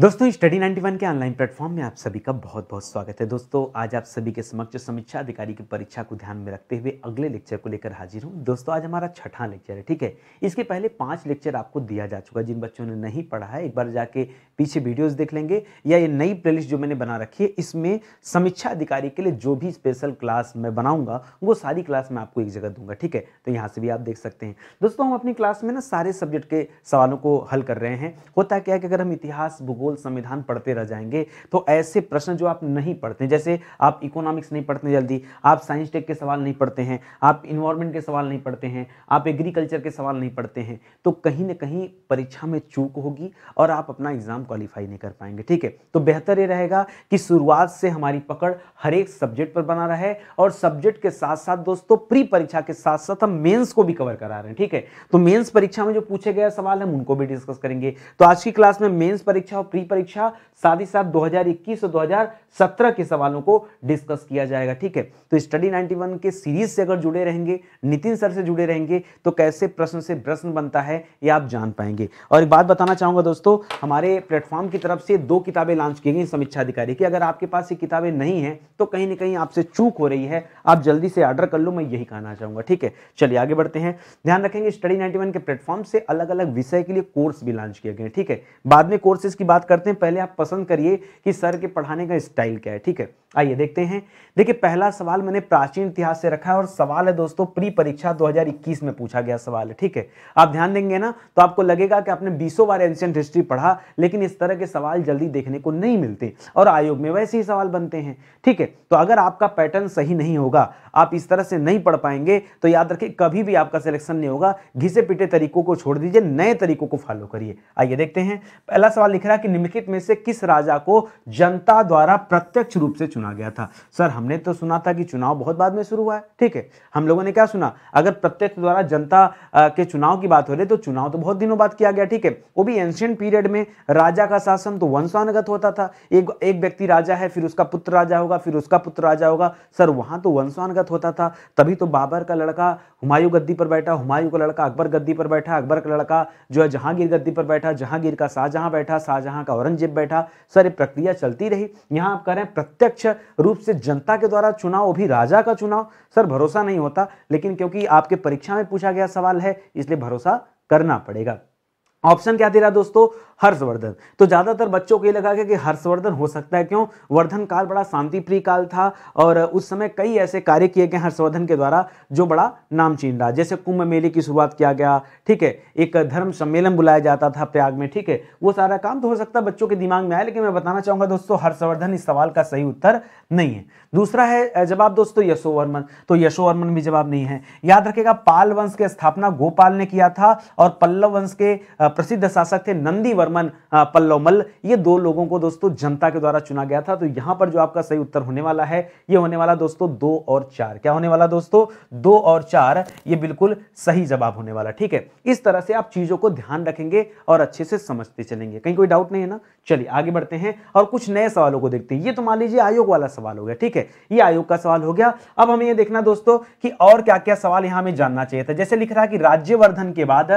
दोस्तों स्टडी 91 के online platform में आप सभी का बहुत बहुत स्वागत है दोस्तों आज आप सभी के समक्ष समीक्षा अधिकारी की परीक्षा को ध्यान में रखते हुए अगले लेक्चर को लेकर हाजिर हूं दोस्तों आज हमारा छठा लेक्चर है ठीक है इसके पहले पांच लेक्चर आपको दिया जा चुका जिन बच्चों ने नहीं पढ़ा है एक बार जाके पीछे वीडियोस देख लेंगे या ये नई प्लेलिस्ट जो मैंने बना रखी है इसमें समीक्षा अधिकारी के लिए जो भी स्पेशल क्लास मैं बनाऊंगा वो सारी क्लास मैं आपको एक जगह दूंगा ठीक है तो यहाँ से भी आप देख सकते हैं दोस्तों हम अपनी क्लास में ना सारे सब्जेक्ट के सवालों को हल कर रहे हैं होता क्या है कि अगर हम इतिहास भूगोल संविधान पढ़ते रह जाएंगे तो ऐसे प्रश्न जो आप नहीं पढ़ते जैसे आप इकोनॉमिक्स नहीं पढ़ते जल्दी आप साइंस टेक के सवाल नहीं पढ़ते हैं आप इन्वायरमेंट के सवाल नहीं पढ़ते हैं आप एग्रीकल्चर के सवाल नहीं पढ़ते हैं तो कहीं ना कहीं परीक्षा में चूक होगी और आप अपना एग्जाम क्वालिफाई नहीं कर पाएंगे ठीक है तो बेहतर ये रहेगा कि शुरुआत से हमारी पकड़ हर एक सब्जेक्ट पर बना रहे और सब्जेक्ट के साथ साथ दोस्तों प्री परीक्षा के साथ साथ हम मेंस को भी कवर करा रहे हैं ठीक है तो मेंस परीक्षा में जो पूछे गए सवाल हम उनको भी डिस्कस करेंगे तो आज की क्लास में मेन्स परीक्षा और प्री परीक्षा साथ ही साथ दो और 2017 के सवालों को डिस्कस किया जाएगा ठीक है तो स्टडी 91 के सीरीज से अगर जुड़े रहेंगे नितिन सर से जुड़े रहेंगे तो कैसे प्रश्न से प्रश्न बनता है ये आप जान पाएंगे और एक बात बताना चाहूंगा दोस्तों हमारे प्लेटफॉर्म की तरफ से दो किताबें लॉन्च की गई समीक्षा अधिकारी की अगर आपके पास ये किताबें नहीं हैं तो कहीं ना कहीं आपसे चूक हो रही है आप जल्दी से ऑर्डर कर लो मैं यही कहना चाहूँगा ठीक है चलिए आगे बढ़ते हैं ध्यान रखेंगे स्टडी नाइन्टी के प्लेटफॉर्म से अलग अलग विषय के लिए कोर्स भी लॉन्च किए गए ठीक है बाद में कोर्सेज की बात करते हैं पहले आप पसंद करिए कि सर के पढ़ाने का स्टाइल क्या है ठीक है आइए देखते हैं देखिए पहला सवाल मैंने प्राचीन इतिहास से रखा है और सवाल है दोस्तों प्री परीक्षा 2021 में पूछा गया सवाल है ठीक है आप ध्यान देंगे ना तो आपको लगेगा कि आपने बीसों बार एंशियंट हिस्ट्री पढ़ा लेकिन लेकिन इस तरह के सवाल जल्दी देखने को नहीं मिलते और आयोग में वैसे ही सवाल बनते हैं ठीक है तो अगर आपका पैटर्न सही नहीं होगा आप इस तरह से नहीं पढ़ पाएंगे तो याद रखें कभी भी आपका सिलेक्शन नहीं होगा घिसे पिटे तरीकों को छोड़ दीजिए नए तरीकों को फॉलो करिए आइए देखते हैं पहला सवाल लिख रहा है कि निम्नलिखित में से किस राजा को जनता द्वारा प्रत्यक्ष रूप से चुना गया था सर हमने तो सुना था कि चुनाव बहुत बाद में शुरू हुआ है ठीक है हम लोगों ने क्या सुना अगर प्रत्यक्ष द्वारा जनता के चुनाव की बात हो रही है तो चुनाव तो बहुत दिनों बाद किया गया ठीक है वो भी एंशियंट पीरियड में राज राजा का शासन तो वंशानुगत होता था एक एक व्यक्ति राजा है फिर उसका पुत्र राजा होगा फिर उसका पुत्र राजा होगा सर वहाँ तो वंशानुगत होता था तभी तो बाबर का लड़का हुमायूं गद्दी पर बैठा हुमायूं का लड़का अकबर गद्दी पर बैठा अकबर का लड़का जो है जहांगीर गद्दी पर बैठा जहांगीर का शाहजहाँ बैठा शाहजहाँ का औरंगजेब बैठा सर ये प्रक्रिया चलती रही यहाँ आप कह रहे हैं प्रत्यक्ष रूप से जनता के द्वारा चुनाव भी राजा का चुनाव सर भरोसा नहीं होता लेकिन क्योंकि आपके परीक्षा में पूछा गया सवाल है इसलिए भरोसा करना पड़ेगा ऑप्शन क्या दे रहा दोस्तों हर्षवर्धन तो ज़्यादातर बच्चों को ये लगा कि हर्षवर्धन हो सकता है क्यों वर्धन काल बड़ा शांति प्रिय काल था और उस समय कई ऐसे कार्य किए गए हर्षवर्धन के द्वारा जो बड़ा नामचीन रहा जैसे कुंभ मेले की शुरुआत किया गया ठीक है एक धर्म सम्मेलन बुलाया जाता था प्रयाग में ठीक है वो सारा काम तो हो सकता है बच्चों के दिमाग में आया लेकिन मैं बताना चाहूंगा दोस्तों हर्षवर्धन इस सवाल का सही उत्तर नहीं है दूसरा है जवाब दोस्तों यशोवर्मन तो यशोवर्मन भी जवाब नहीं है याद रखेगा पाल वंश की स्थापना गोपाल ने किया था और पल्लव वंश के प्रसिद्ध शासक थे नंदी वर्मन पल्लोमल ये दो लोगों को दोस्तों जनता के द्वारा चुना गया था तो यहां पर जो आपका सही उत्तर होने वाला है ये होने वाला दोस्तों दो और चार क्या होने वाला दोस्तों दो और चार ये बिल्कुल सही जवाब होने वाला ठीक है इस तरह से आप चीजों को ध्यान रखेंगे और अच्छे से समझते चलेंगे कहीं कोई डाउट नहीं है ना चलिए आगे बढ़ते हैं और कुछ नए सवालों को देखते हैं ये तो मान लीजिए आयोग वाला सवाल हो गया ठीक है ये आयोग का सवाल हो गया अब हमें ये देखना दोस्तों कि और क्या क्या सवाल यहाँ हमें जानना चाहिए था जैसे लिख रहा कि राज्यवर्धन के बाद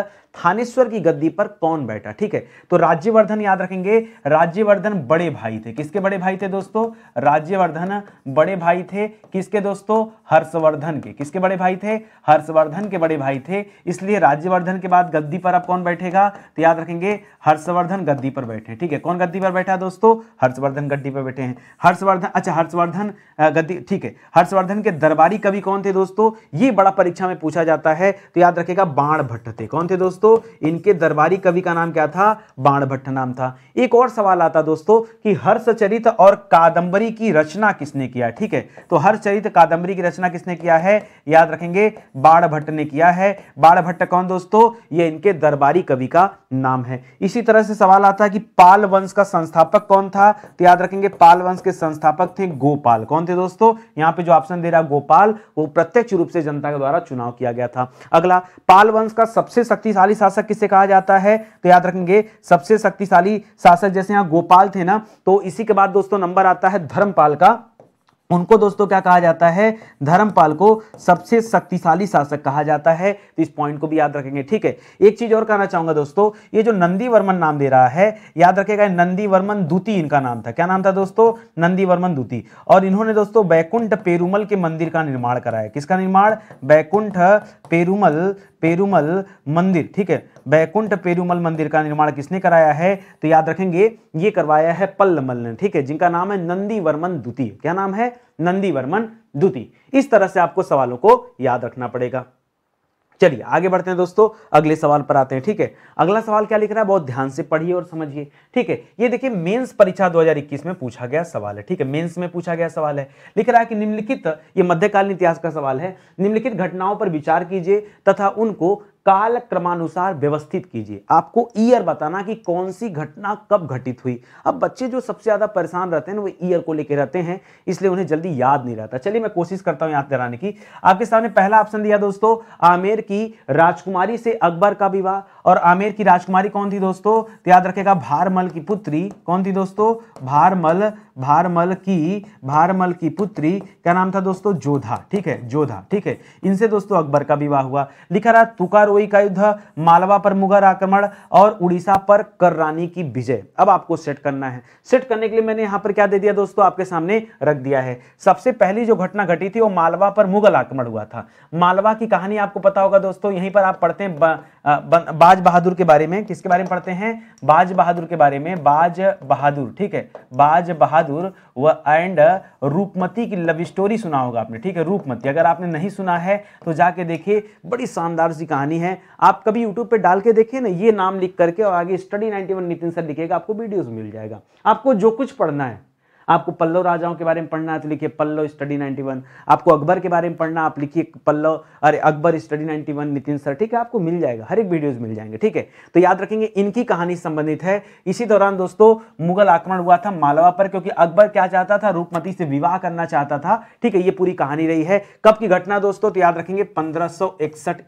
थानेश्वर की गद्दी पर कौन बैठा ठीक है तो राज्यवर्धन याद रखेंगे राज्यवर्धन बड़े भाई थे किसके बड़े भाई थे दोस्तों राज्यवर्धन बड़े भाई थे किसके दोस्तों हर्षवर्धन के किसके बड़े भाई थे हर्षवर्धन के बड़े भाई थे इसलिए राज्यवर्धन के बाद गद्दी पर अब कौन बैठेगा तो याद रखेंगे हर्षवर्धन गद्दी पर बैठे ठीक है कौन कौन गद्दी पर बैठा है दोस्तों हर्षवर्धन गद्दी पर बैठे हैं हर्षवर्धन अच्छा हर्षवर्धन गद्दी ठीक है हर्षवर्धन के दरबारी कवि कौन थे दोस्तों ये बड़ा परीक्षा में पूछा जाता है तो याद रखेगा बाण भट्ट थे कौन थे दोस्तों इनके दरबारी कवि का नाम क्या था बाण भट्ट नाम था एक और सवाल आता दोस्तों कि हर्षचरित और कादंबरी की रचना किसने किया ठीक है तो हर्षचरित कादंबरी की रचना किसने किया है याद रखेंगे बाण भट्ट ने किया है बाण भट्ट कौन दोस्तों ये इनके दरबारी कवि का नाम है इसी तरह से सवाल आता है कि पाल वंश वंश का संस्थापक कौन था तो याद रखेंगे पाल वंश के संस्थापक थे गोपाल कौन थे दोस्तों यहां पे जो ऑप्शन दे रहा है गोपाल वो प्रत्यक्ष रूप से जनता के द्वारा चुनाव किया गया था अगला पाल वंश का सबसे शक्तिशाली शासक किसे कहा जाता है तो याद रखेंगे सबसे शक्तिशाली शासक जैसे यहां गोपाल थे ना तो इसी के बाद दोस्तों नंबर आता है धर्मपाल का उनको दोस्तों क्या कहा जाता है धर्मपाल को सबसे शक्तिशाली शासक कहा जाता है तो इस पॉइंट को भी याद रखेंगे ठीक है एक चीज और कहना चाहूंगा दोस्तों ये जो नंदी वर्मन नाम दे रहा है याद रखेगा नंदी वर्मन दूती इनका नाम था क्या नाम था दोस्तों नंदी वर्मन दूती और इन्होंने दोस्तों बैकुंठ पेरूमल के मंदिर का निर्माण कराया किसका निर्माण बैकुंठ पेरूमल पेरुमल मंदिर ठीक है बैकुंठ पेरुमल मंदिर का निर्माण किसने कराया है तो याद रखेंगे ये करवाया है पल्लमल ने ठीक है जिनका नाम है नंदी वर्मन द्वितीय क्या नाम है नंदी वर्मन द्वितीय इस तरह से आपको सवालों को याद रखना पड़ेगा चलिए आगे बढ़ते हैं दोस्तों अगले सवाल पर आते हैं ठीक है अगला सवाल क्या लिख रहा है बहुत ध्यान से पढ़िए और समझिए ठीक है ये देखिए मेंस परीक्षा 2021 में पूछा गया सवाल है ठीक है मेंस में पूछा गया सवाल है लिख रहा है कि निम्नलिखित ये मध्यकालीन इतिहास का सवाल है निम्नलिखित घटनाओं पर विचार कीजिए तथा उनको काल क्रमानुसार व्यवस्थित कीजिए आपको ईयर बताना कि कौन सी घटना कब घटित हुई अब बच्चे जो सबसे ज़्यादा परेशान रहते हैं वो ईयर को लेकर रहते हैं इसलिए उन्हें जल्दी याद नहीं रहता चलिए मैं कोशिश करता हूं याद कराने की आपके सामने पहला ऑप्शन दिया दोस्तों आमेर की राजकुमारी से अकबर का विवाह और आमेर की राजकुमारी कौन थी दोस्तों याद रखेगा भारमल की पुत्री कौन थी दोस्तों भारमल भारमल की भारमल की पुत्री क्या नाम था दोस्तों जोधा ठीक है जोधा ठीक है इनसे दोस्तों अकबर का विवाह हुआ लिखा रहा तुकार मालवई का युद्ध मालवा पर मुगल आक्रमण और उड़ीसा पर कररानी की विजय अब आपको सेट करना है सेट करने के लिए मैंने यहां पर क्या दे दिया दोस्तों आपके सामने रख दिया है सबसे पहली जो घटना घटी थी वो मालवा पर मुगल आक्रमण हुआ था मालवा की कहानी आपको पता होगा दोस्तों यहीं पर आप पढ़ते हैं बाज बहादुर के बारे में किसके बारे में पढ़ते हैं बाज बहादुर के बारे में बाज बहादुर ठीक है बाज बहादुर व एंड रूपमती की लव स्टोरी सुना होगा आपने ठीक है रूपमती अगर आपने नहीं सुना है तो जाके देखिए बड़ी शानदार सी कहानी है हैं आप कभी यूट्यूब पे डाल के देखिए ना ये नाम लिख करके और आगे स्टडी 91 नितिन सर लिखेगा आपको वीडियोस मिल जाएगा आपको जो कुछ पढ़ना है आपको पल्लव राजाओं के बारे में पढ़ना है तो लिखिए पल्लव स्टडी 91 आपको अकबर के बारे में पढ़ना आप लिखिए पल्लव अरे Akbar study 91 one Nitin sir ठीक है आपको मिल जाएगा हर एक वीडियोज मिल जाएंगे ठीक है तो याद रखेंगे इनकी कहानी संबंधित है इसी दौरान दोस्तों मुगल आक्रमण हुआ था मालवा पर क्योंकि अकबर क्या चाहता था रूपमती से विवाह करना चाहता था ठीक है ये पूरी कहानी रही है कब की घटना दोस्तों तो याद रखेंगे पंद्रह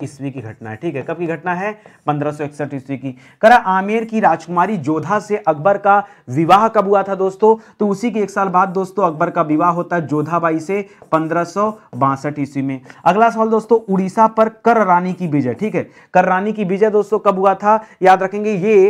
ईस्वी की घटना है ठीक है कब की घटना है पंद्रह ईस्वी की करा आमेर की राजकुमारी जोधा से अकबर का विवाह कब हुआ था दोस्तों तो उसी की एक साल बाद दोस्तों अकबर का विवाह होता है जोधाबाई से पंद्रह ईस्वी में अगला सवाल दोस्तों उड़ीसा पर कर रानी की विजय ठीक है कर रानी की विजय दोस्तों कब हुआ था याद रखेंगे ये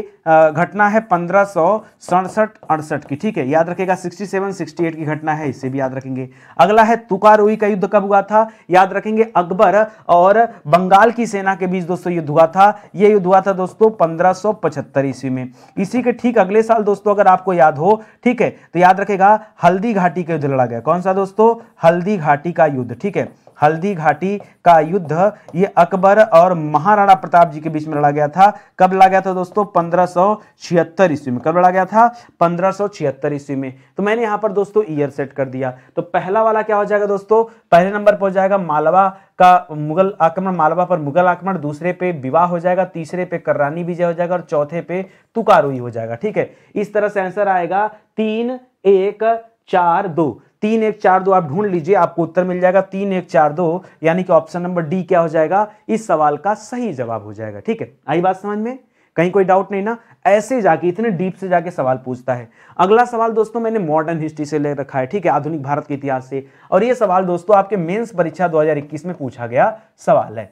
घटना है पंद्रह सौ की ठीक है याद रखेगा 67 68 की घटना है इसे भी याद रखेंगे अगला है तुकार का युद्ध कब हुआ था याद रखेंगे अकबर और बंगाल की सेना के बीच दोस्तों युद्ध हुआ था यह युद्ध हुआ था दोस्तों पंद्रह ईस्वी में इसी के ठीक अगले साल दोस्तों अगर आपको याद हो ठीक है तो याद रखेगा था हल्दी घाटी का युद्ध लड़ा गया कौन सा दोस्तों हल्दी घाटी का युद्ध ठीक है हल्दी घाटी का युद्ध ये अकबर और महाराणा प्रताप जी के बीच में लड़ा गया था कब लड़ा गया था दोस्तों पंद्रह सौ ईस्वी में कब लड़ा गया था पंद्रह सौ ईस्वी में तो मैंने यहां पर दोस्तों ईयर सेट कर दिया तो पहला वाला क्या हो जाएगा दोस्तों पहले नंबर पर हो जाएगा मालवा का मुगल आक्रमण मालवा पर मुगल आक्रमण दूसरे पे विवाह हो जाएगा तीसरे पे करानी विजय हो जाएगा और चौथे पे तुकारोई हो जाएगा ठीक है इस तरह से आंसर आएगा तीन एक चार दो तीन एक चार दो आप ढूंढ लीजिए आपको उत्तर मिल जाएगा तीन एक चार दो यानी कि ऑप्शन नंबर डी क्या हो जाएगा इस सवाल का सही जवाब हो जाएगा ठीक है आई बात समझ में कहीं कोई डाउट नहीं ना ऐसे जाके इतने डीप से जाके सवाल पूछता है अगला सवाल दोस्तों मैंने मॉडर्न हिस्ट्री से ले रखा है ठीक है आधुनिक भारत के इतिहास से और ये सवाल दोस्तों आपके मेंस परीक्षा 2021 में पूछा गया सवाल है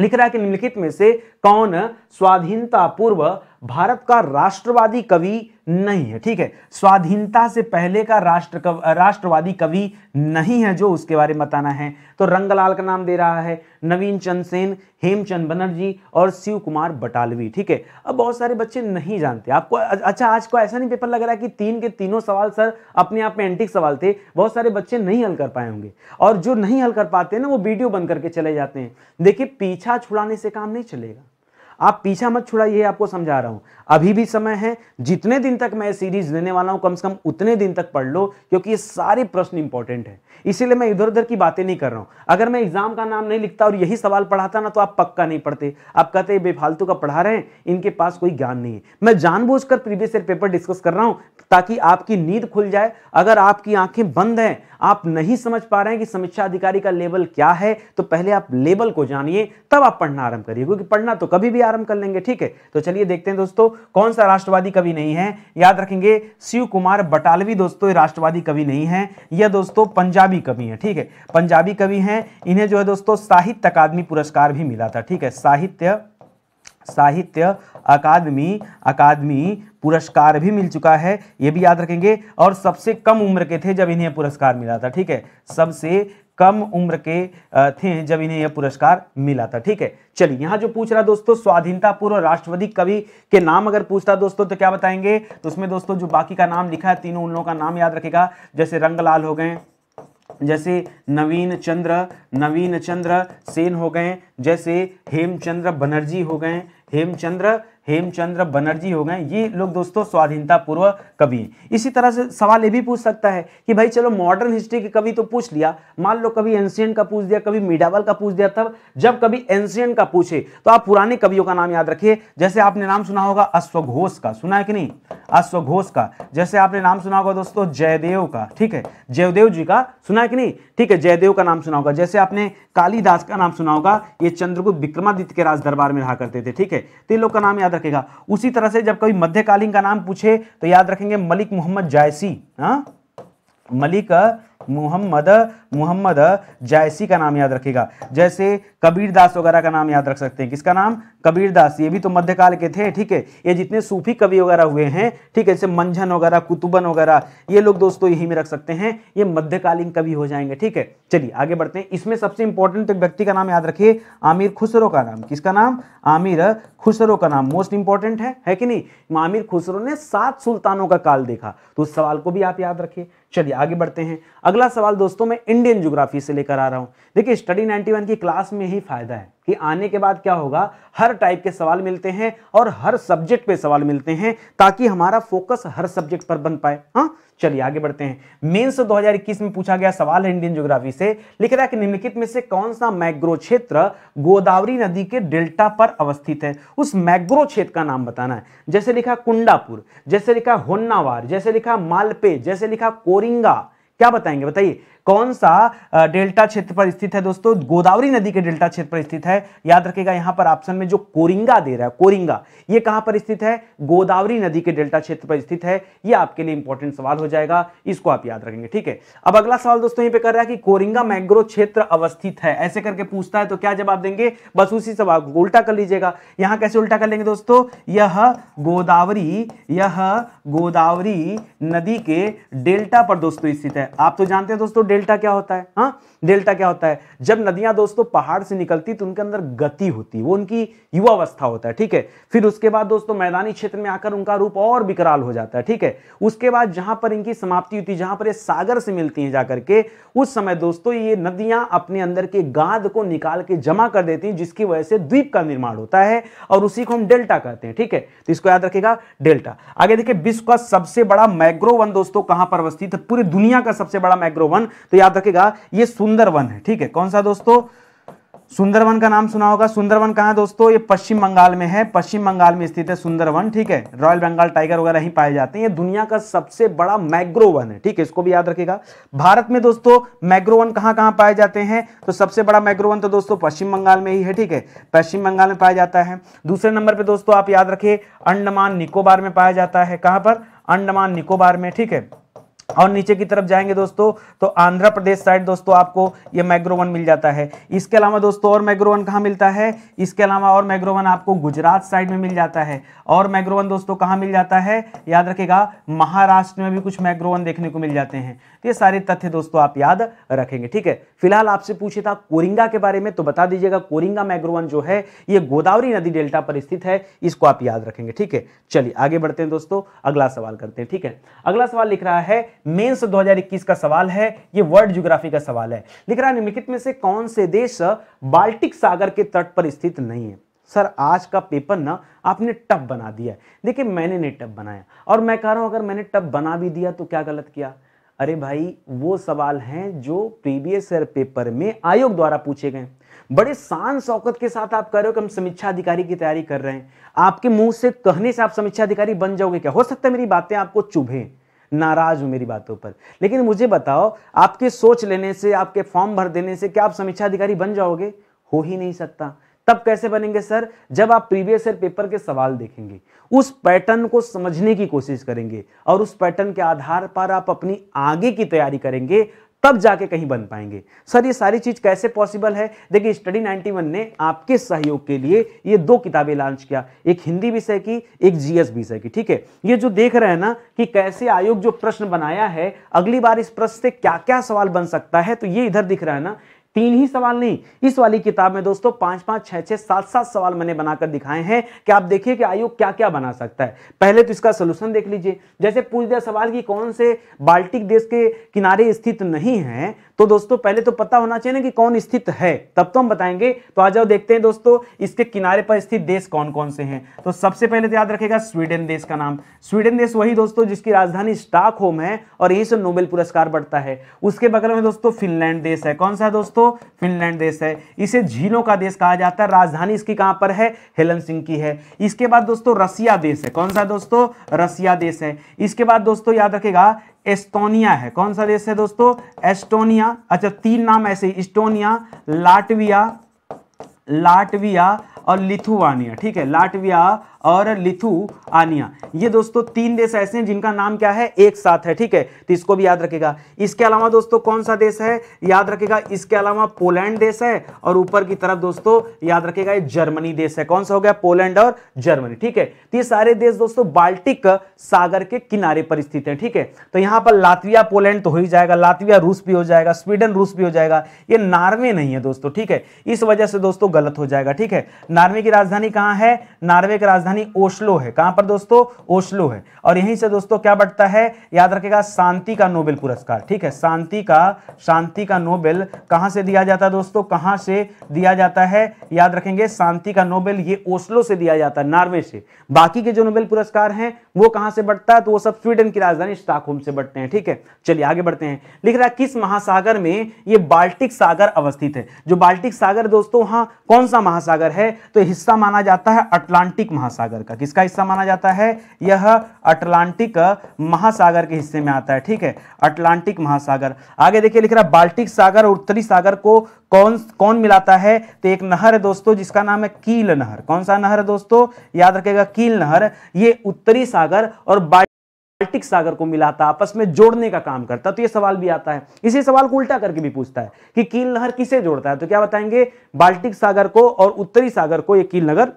लिख रहा है कि निम्नलिखित में से कौन स्वाधीनता पूर्व भारत का राष्ट्रवादी कवि नहीं है ठीक है स्वाधीनता से पहले का राष्ट्र कव, राष्ट्रवादी कवि नहीं है जो उसके बारे में बताना है तो रंगलाल का नाम दे रहा है नवीन चंद सेन हेमचंद बनर्जी और शिव कुमार बटालवी ठीक है अब बहुत सारे बच्चे नहीं जानते आपको अच्छा आज को ऐसा नहीं पेपर लग रहा है कि तीन के तीनों सवाल सर अपने आप में एंटिक सवाल थे बहुत सारे बच्चे नहीं हल कर पाए होंगे और जो नहीं हल कर पाते ना वो वीडियो बंद करके चले जाते हैं देखिए पीछा छुड़ाने से काम नहीं चलेगा आप पीछा मत छुड़ाइए आपको समझा रहा हूं अभी भी समय है जितने दिन तक मैं सीरीज लेने वाला हूं कम से कम उतने दिन तक पढ़ लो क्योंकि ये सारे प्रश्न इंपॉर्टेंट है इसीलिए मैं इधर उधर की बातें नहीं कर रहा हूँ अगर मैं एग्जाम का नाम नहीं लिखता और यही सवाल पढ़ाता ना तो आप पक्का नहीं पढ़ते आप कहते बेफालतू का पढ़ा रहे हैं इनके पास कोई ज्ञान नहीं है मैं जानबूझकर प्रीवियस ईयर पेपर डिस्कस कर रहा हूँ ताकि आपकी नींद खुल जाए अगर आपकी आंखें बंद हैं आप नहीं समझ पा रहे हैं कि समीक्षा अधिकारी का लेवल क्या है तो पहले आप लेवल को जानिए तब आप पढ़ना आरंभ करिए क्योंकि पढ़ना तो कभी भी आरंभ कर लेंगे ठीक है तो चलिए देखते हैं दोस्तों कौन सा राष्ट्रवादी कवि नहीं है याद रखेंगे शिव कुमार बटालवी दोस्तों राष्ट्रवादी कवि नहीं है यह दोस्तों पंजाबी पंजाबी कवि हैं ठीक है पंजाबी कवि हैं इन्हें जो है दोस्तों साहित्य अकादमी पुरस्कार भी मिला था ठीक है साहित्य साहित्य अकादमी अकादमी पुरस्कार भी मिल चुका है ये भी याद रखेंगे और सबसे कम उम्र के थे जब इन्हें पुरस्कार मिला था ठीक है सबसे कम उम्र के थे जब इन्हें यह पुरस्कार मिला था ठीक है चलिए यहां जो पूछ रहा दोस्तों स्वाधीनता पूर्व राष्ट्रपति कवि के नाम अगर पूछता दोस्तों तो क्या बताएंगे तो उसमें दोस्तों जो बाकी का नाम लिखा है तीनों उन लोगों का नाम याद रखेगा जैसे रंगलाल हो गए जैसे नवीन चंद्र नवीन चंद्र सेन हो गए जैसे हेमचंद्र बनर्जी हो गए हेमचंद्र हेमचंद्र बनर्जी हो गए ये लोग दोस्तों स्वाधीनता पूर्व कवि हैं इसी तरह से सवाल ये भी पूछ सकता है कि भाई चलो मॉडर्न हिस्ट्री के कवि तो पूछ लिया मान लो कभी एंशियन का पूछ दिया कभी मिडावल का पूछ दिया तब जब कभी एंशियन का पूछे तो आप पुराने कवियों का नाम याद रखिए जैसे आपने नाम सुना होगा अश्वघोष का सुना है कि नहीं अश्वघोष का जैसे आपने नाम सुना होगा दोस्तों जयदेव का ठीक है जयदेव जी का सुना है कि नहीं ठीक है जयदेव का नाम सुना होगा जैसे आपने कालीदास का नाम सुना होगा ये चंद्रगुप्त विक्रमादित्य के राज दरबार में रहा करते थे ठीक है तो लोग का नाम याद रखेगा उसी तरह से जब कभी मध्यकालीन का नाम पूछे तो याद रखेंगे मलिक मोहम्मद जायसी हा? मलिक मोहम्मद मोहम्मद जायसी का नाम याद रखेगा जैसे कबीर दास वगैरह का नाम याद रख सकते हैं किसका नाम कबीर दास ये भी तो मध्यकाल के थे ठीक है ये जितने सूफी कवि वगैरह हुए हैं ठीक है जैसे मंझन वगैरह कुतुबन वगैरह ये लोग दोस्तों यही में रख सकते हैं ये मध्यकालीन कवि हो जाएंगे ठीक है चलिए आगे बढ़ते हैं इसमें सबसे इंपॉर्टेंट तो एक व्यक्ति का नाम याद रखिए आमिर खुसरो का नाम किसका नाम आमिर खुसरो का नाम मोस्ट इंपॉर्टेंट है है कि नहीं आमिर खुसरो ने सात सुल्तानों का काल देखा तो उस सवाल को भी आप याद रखिए चलिए आगे बढ़ते हैं अगला सवाल दोस्तों मैं इंडियन ज्योग्राफी से लेकर आ रहा हूं देखिए स्टडी 91 की क्लास में में ही फायदा है कि आने के बाद क्या होगा हर टाइप के सवाल मिलते हैं और हर सब्जेक्ट पे सवाल मिलते हैं ताकि हमारा फोकस हर सब्जेक्ट पर बन पाए हाँ चलिए आगे बढ़ते हैं मेंस 2021 में पूछा गया सवाल है इंडियन ज्योग्राफी से लिख रहा है कि निम्नलिखित में से कौन सा मैग्रो क्षेत्र गोदावरी नदी के डेल्टा पर अवस्थित है उस मैग्रो क्षेत्र का नाम बताना है जैसे लिखा कुंडापुर जैसे लिखा होन्नावार जैसे लिखा मालपे जैसे लिखा कोरिंगा क्या बताएंगे बताइए कौन सा डेल्टा क्षेत्र पर स्थित है दोस्तों गोदावरी नदी के डेल्टा क्षेत्र पर स्थित है याद रखेगा यहां पर ऑप्शन में जो कोरिंगा दे रहा है कोरिंगा ये कहां पर स्थित है गोदावरी नदी के डेल्टा क्षेत्र पर स्थित है ये आपके लिए इंपॉर्टेंट सवाल हो जाएगा इसको आप याद रखेंगे ठीक है अब अगला सवाल दोस्तों यहीं पर कर रहा है कि कोरिंगा मैग्रो क्षेत्र अवस्थित है ऐसे करके पूछता है तो क्या जवाब देंगे बस उसी सवाल को उल्टा कर लीजिएगा यहां कैसे उल्टा कर लेंगे दोस्तों यह गोदावरी यह गोदावरी नदी के डेल्टा पर दोस्तों स्थित है आप तो जानते हैं दोस्तों डेल्टा क्या होता है हाँ डेल्टा क्या होता है जब नदियां दोस्तों पहाड़ से निकलती तो उनके अंदर गति होती वो उनकी युवावस्था होता है ठीक है फिर उसके बाद दोस्तों मैदानी क्षेत्र में आकर उनका रूप और विकराल हो जाता है ठीक है उसके बाद जहां पर इनकी समाप्ति होती है जहां पर ये सागर से मिलती है जाकर के उस समय दोस्तों ये नदियां अपने अंदर के गाद को निकाल के जमा कर देती है जिसकी वजह से द्वीप का निर्माण होता है और उसी को हम डेल्टा कहते हैं ठीक है तो इसको याद रखेगा डेल्टा आगे देखिए विश्व का सबसे बड़ा मैग्रोवन दोस्तों कहां पर अवस्थित है पूरी दुनिया का सबसे बड़ा मैग्रोवन तो याद रखेगा ये सुंदरवन है ठीक है कौन सा दोस्तों सुंदरवन का नाम सुना होगा सुंदरवन कहाँ दोस्तों ये पश्चिम बंगाल में है पश्चिम बंगाल में स्थित है सुंदरवन ठीक है रॉयल बंगाल टाइगर वगैरह ही पाए जाते हैं ये दुनिया का सबसे बड़ा मैग्रोवन है ठीक है इसको भी याद रखेगा भारत में दोस्तों मैग्रोवन कहां कहां पाए जाते हैं तो सबसे बड़ा मैग्रोवन तो दोस्तों पश्चिम बंगाल में ही है ठीक है पश्चिम बंगाल में पाया जाता है दूसरे नंबर पर दोस्तों आप याद रखिए अंडमान निकोबार में पाया जाता है कहां पर अंडमान निकोबार में ठीक है और नीचे की तरफ जाएंगे दोस्तों तो आंध्र प्रदेश साइड दोस्तों आपको ये मैग्रोवन मिल जाता है इसके अलावा दोस्तों और मैग्रोवन कहाँ मिलता है इसके अलावा और मैग्रोवन आपको गुजरात साइड में मिल जाता है और मैग्रोवन दोस्तों कहाँ मिल जाता है याद रखेगा महाराष्ट्र में भी कुछ मैग्रोवन देखने को मिल जाते हैं तो ये सारे तथ्य दोस्तों आप याद रखेंगे ठीक है फिलहाल आपसे पूछे था कोरिंगा के बारे में तो बता दीजिएगा कोरिंगा मैग्रोवन जो है ये गोदावरी नदी डेल्टा पर स्थित है इसको आप याद रखेंगे ठीक है चलिए आगे बढ़ते हैं दोस्तों अगला सवाल करते हैं ठीक है अगला सवाल लिख रहा है मेन्स दो का सवाल है ये वर्ल्ड ज्योग्राफी का सवाल है लिख रहा है निम्नलिखित में से कौन से देश बाल्टिक सागर के तट पर स्थित नहीं है सर आज का पेपर ना आपने टप बना दिया है देखिए मैंने नहीं टप बनाया और मैं कह रहा हूं अगर मैंने टप बना भी दिया तो क्या गलत किया अरे भाई वो सवाल हैं जो प्रीवियस ईयर पेपर में आयोग द्वारा पूछे गए बड़े शान शौकत के साथ आप कह रहे हो कि हम समीक्षा अधिकारी की तैयारी कर रहे हैं आपके मुंह से कहने से आप समीक्षा अधिकारी बन जाओगे क्या हो सकता है मेरी बातें आपको चुभे नाराज हूं मेरी बातों पर लेकिन मुझे बताओ आपके सोच लेने से आपके फॉर्म भर देने से क्या आप समीक्षा अधिकारी बन जाओगे हो ही नहीं सकता तब कैसे बनेंगे सर जब आप प्रीवियस ईयर पेपर के सवाल देखेंगे उस पैटर्न को समझने की कोशिश करेंगे और उस पैटर्न के आधार पर आप अपनी आगे की तैयारी करेंगे तब जाके कहीं बन पाएंगे सर ये सारी चीज कैसे पॉसिबल है देखिए स्टडी 91 ने आपके सहयोग के लिए ये दो किताबें लॉन्च किया एक हिंदी विषय की एक जीएस विषय की ठीक है ये जो देख रहे हैं ना कि कैसे आयोग जो प्रश्न बनाया है अगली बार इस प्रश्न से क्या क्या सवाल बन सकता है तो ये इधर दिख रहा है ना तीन ही सवाल नहीं इस वाली किताब में दोस्तों पांच पांच छह छह सात सात सवाल मैंने बनाकर दिखाए हैं कि आप देखिए कि आयोग क्या क्या बना सकता है पहले तो इसका सोल्यूशन देख लीजिए जैसे पूछ दिया सवाल कि कौन से बाल्टिक देश के किनारे स्थित नहीं है तो दोस्तों पहले तो पता होना चाहिए ना कि कौन स्थित है तब तो हम बताएंगे तो आ जाओ देखते हैं दोस्तों इसके किनारे पर स्थित देश कौन कौन से हैं तो सबसे पहले तो याद रखेगा स्वीडन देश का नाम स्वीडन देश वही दोस्तों जिसकी राजधानी स्टॉकहोम है और यही से नोबेल पुरस्कार बढ़ता है उसके बगल में दोस्तों फिनलैंड देश है कौन सा है दोस्तों फिनलैंड देश है इसे झीलों का देश कहा जाता है राजधानी इसकी कहां पर है हेलन सिंह की है इसके बाद दोस्तों रसिया देश है कौन सा दोस्तों रसिया देश है इसके बाद दोस्तों याद रखेगा एस्टोनिया है कौन सा देश है दोस्तों एस्टोनिया अच्छा तीन नाम ऐसे एस्टोनिया लाटविया लाटविया और लिथुआनिया ठीक है लाटविया और लिथुआनिया ये दोस्तों तीन देश ऐसे हैं जिनका नाम क्या है एक साथ है ठीक है तो इसको भी याद रखेगा इसके अलावा दोस्तों कौन सा देश है याद रखेगा इसके अलावा पोलैंड देश है और ऊपर की तरफ दोस्तों याद रखेगा ये जर्मनी देश है कौन सा हो गया पोलैंड और जर्मनी ठीक है तो ये सारे देश दोस्तों बाल्टिक सागर के किनारे पर स्थित है ठीक है तो यहां पर लातविया पोलैंड तो हो ही जाएगा लातविया रूस भी हो जाएगा स्वीडन रूस भी हो जाएगा ये नार्वे नहीं है दोस्तों ठीक है इस वजह से दोस्तों गलत हो जाएगा ठीक है नार्वे की राजधानी कहां है नार्वे की राजधानी राजधानी ओस्लो है कहां पर दोस्तों ओस्लो है और यहीं से दोस्तों क्या बढ़ता है याद रखेगा शांति का नोबेल पुरस्कार ठीक है शांति का शांति का नोबेल कहां से दिया जाता है दोस्तों कहां से दिया जाता है याद रखेंगे शांति का नोबेल ये ओस्लो से दिया जाता है नॉर्वे से बाकी के जो नोबेल पुरस्कार हैं वो कहां से बढ़ता है तो वो सब स्वीडन की राजधानी स्टॉकहोम से बढ़ते हैं ठीक है चलिए आगे बढ़ते हैं लिख रहा किस महासागर में ये बाल्टिक सागर अवस्थित है जो बाल्टिक सागर दोस्तों हाँ कौन सा महासागर है तो हिस्सा माना जाता है अटलांटिक महासागर महासागर का किसका हिस्सा माना जाता है यह अटलांटिक महासागर के हिस्से में आता है ठीक है अटलांटिक महासागर आगे देखिए लिख रहा है बाल्टिक सागर और उत्तरी सागर को कौन कौन मिलाता है तो एक नहर है दोस्तों जिसका नाम है कील नहर कौन सा नहर है दोस्तों याद रखेगा कील नहर ये उत्तरी सागर और बाल्टिक सागर को मिलाता आपस में जोड़ने का काम करता तो ये सवाल भी आता है इसी सवाल को उल्टा करके भी पूछता है कि कील नहर किसे जोड़ता है तो क्या बताएंगे बाल्टिक सागर को और उत्तरी सागर को ये कील नगर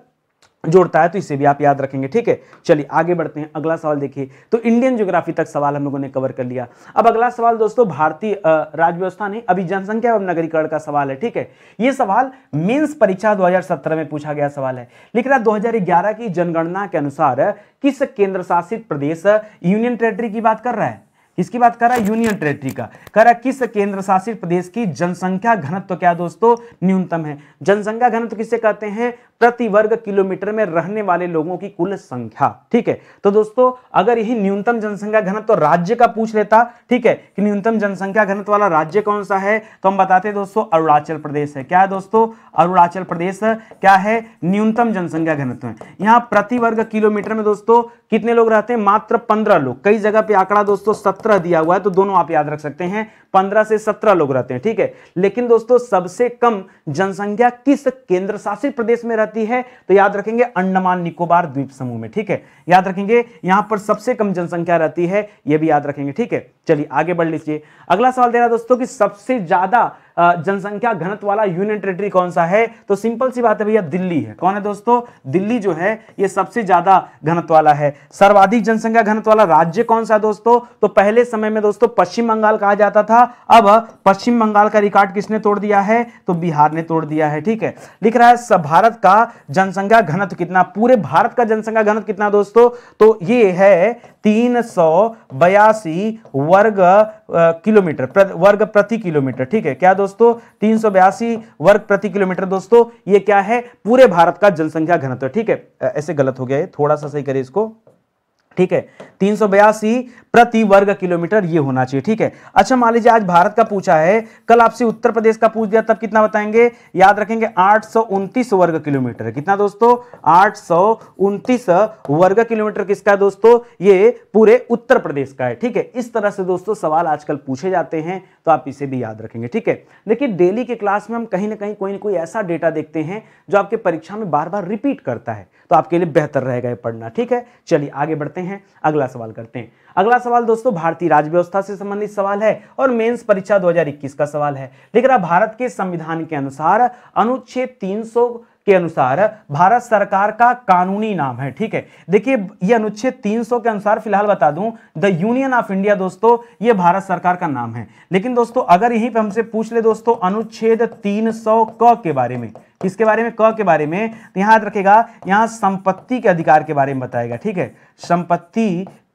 जोड़ता है तो इसे भी आप याद रखेंगे ठीक है चलिए आगे बढ़ते हैं अगला सवाल देखिए तो इंडियन ज्योग्राफी तक सवाल हम लोगों ने कवर कर लिया अब अगला सवाल दोस्तों भारतीय राजव्यवस्था नहीं अभी जनसंख्या एवं नगरीकरण का सवाल है ठीक है ये सवाल मेंस परीक्षा 2017 में पूछा गया सवाल है लिख रहा है दो हजार की जनगणना के अनुसार किस केंद्र शासित प्रदेश यूनियन टेरेटरी की बात कर रहा है इसकी बात कर रहा है यूनियन टेरेटरी का कह रहा है किस केंद्र शासित प्रदेश की जनसंख्या घनत्व तो क्या दोस्तों न्यूनतम है जनसंख्या घनत्व तो किससे कहते हैं प्रति वर्ग किलोमीटर में रहने वाले लोगों की कुल संख्या ठीक है तो दोस्तों अगर यही न्यूनतम जनसंख्या घनत्व तो राज्य का पूछ लेता ठीक है कि न्यूनतम जनसंख्या घनत्व वाला राज्य कौन सा है तो हम बताते हैं दोस्तों अरुणाचल प्रदेश है क्या है दोस्तों अरुणाचल प्रदेश क्या है न्यूनतम जनसंख्या घनत्व यहाँ प्रति वर्ग किलोमीटर में दोस्तों कितने लोग रहते हैं मात्र पंद्रह लोग कई जगह पे आंकड़ा दोस्तों सत्रह दिया हुआ है तो दोनों आप याद रख सकते हैं पंद्रह से सत्रह लोग रहते हैं ठीक है लेकिन दोस्तों सबसे कम जनसंख्या किस केंद्र शासित प्रदेश में रहते जाती है तो याद रखेंगे अंडमान निकोबार द्वीप समूह में ठीक है याद रखेंगे यहां पर सबसे कम जनसंख्या रहती है यह भी याद रखेंगे ठीक है चलिए आगे बढ़ लीजिए अगला सवाल दे रहा दोस्तों कि सबसे ज्यादा जनसंख्या घनत्व वाला यूनियन टेरिटरी कौन सा है तो सिंपल सी बात है भैया दिल्ली है कौन है दोस्तों दिल्ली जो है ये सबसे ज्यादा घनत्व वाला है सर्वाधिक जनसंख्या घनत्व वाला राज्य कौन सा है दोस्तों तो पहले समय में दोस्तों पश्चिम बंगाल कहा जाता था अब पश्चिम बंगाल का रिकॉर्ड किसने तोड़ दिया है तो बिहार ने तोड़ दिया है ठीक है लिख रहा है भारत का जनसंख्या घनत्व कितना पूरे भारत का जनसंख्या घनत्व कितना दोस्तों तो ये है तीन सौ बयासी वर्ग वर्ग किलोमीटर प्र, वर्ग प्रति किलोमीटर ठीक है क्या दोस्तों तीन वर्ग प्रति किलोमीटर दोस्तों ये क्या है पूरे भारत का जनसंख्या घनत्व ठीक है ऐसे गलत हो गया है थोड़ा सा सही करें इसको ठीक है तीन प्रति वर्ग किलोमीटर ये होना चाहिए ठीक है अच्छा मान लीजिए आज भारत का पूछा है कल आपसे उत्तर प्रदेश का पूछ दिया तब कितना बताएंगे याद रखेंगे आठ वर्ग किलोमीटर कितना दोस्तों आठ वर्ग किलोमीटर किसका है दोस्तों ये पूरे उत्तर प्रदेश का है ठीक है इस तरह से दोस्तों सवाल आजकल पूछे जाते हैं तो आप इसे भी याद रखेंगे ठीक है देखिए डेली के क्लास में हम कहीं ना कहीं कोई ना कोई ऐसा डेटा देखते हैं जो आपके परीक्षा में बार बार रिपीट करता है तो आपके लिए बेहतर रहेगा पढ़ना ठीक है चलिए आगे बढ़ते हैं अगला सवाल करते हैं अगला अगला सवाल दोस्तों भारतीय राज्य व्यवस्था से संबंधित सवाल है और मेंस परीक्षा 2021 का सवाल है लेकिन रहा भारत के संविधान के अनुसार अनुच्छेद 300 के अनुसार भारत सरकार का कानूनी नाम है ठीक है देखिए ये अनुच्छेद 300 के अनुसार फिलहाल बता दूं द यूनियन ऑफ इंडिया दोस्तों ये भारत सरकार का नाम है लेकिन दोस्तों अगर यहीं पर हमसे पूछ ले दोस्तों अनुच्छेद तीन क के बारे में किसके बारे में क के बारे में तो याद रखेगा यहां संपत्ति के अधिकार के बारे में बताएगा ठीक है संपत्ति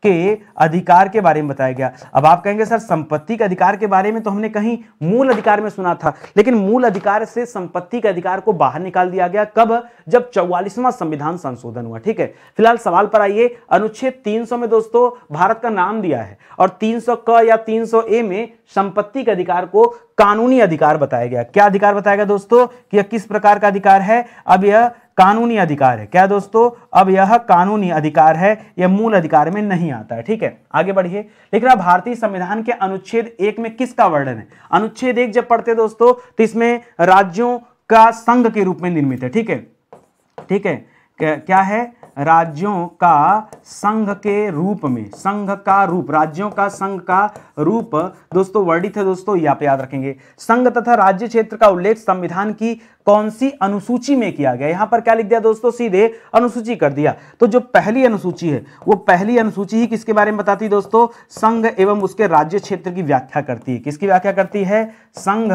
के अधिकार के बारे में बताया गया अब आप कहेंगे सर संपत्ति के अधिकार के बारे में तो हमने कहीं मूल अधिकार में सुना था लेकिन मूल अधिकार से संपत्ति के अधिकार को बाहर निकाल दिया गया कब जब चौवालीसवां संविधान संशोधन हुआ ठीक है फिलहाल सवाल पर आइए अनुच्छेद 300 में दोस्तों भारत का नाम दिया है और तीन क या तीन ए में संपत्ति के अधिकार को कानूनी अधिकार बताया गया क्या अधिकार बताया गया दोस्तों कि यह किस प्रकार का अधिकार है अब यह कानूनी अधिकार है क्या दोस्तों अब यह कानूनी अधिकार है यह मूल अधिकार में नहीं आता है ठीक है आगे बढ़िए लेकिन अब भारतीय संविधान के अनुच्छेद एक में किसका वर्णन है अनुच्छेद एक जब पढ़ते दोस्तों तो इसमें राज्यों का संघ के रूप में निर्मित है ठीक है ठीक है क्या है राज्यों का संघ के रूप में संघ का रूप राज्यों का संघ का रूप दोस्तों वर्णित है दोस्तों यहां पे याद रखेंगे संघ तथा राज्य क्षेत्र का उल्लेख संविधान की कौन सी अनुसूची में किया गया यहां पर क्या लिख दिया दोस्तों सीधे अनुसूची कर दिया तो जो पहली अनुसूची है वो पहली अनुसूची ही किसके बारे में बताती है दोस्तों संघ एवं उसके राज्य क्षेत्र की व्याख्या करती है किसकी व्याख्या करती है संघ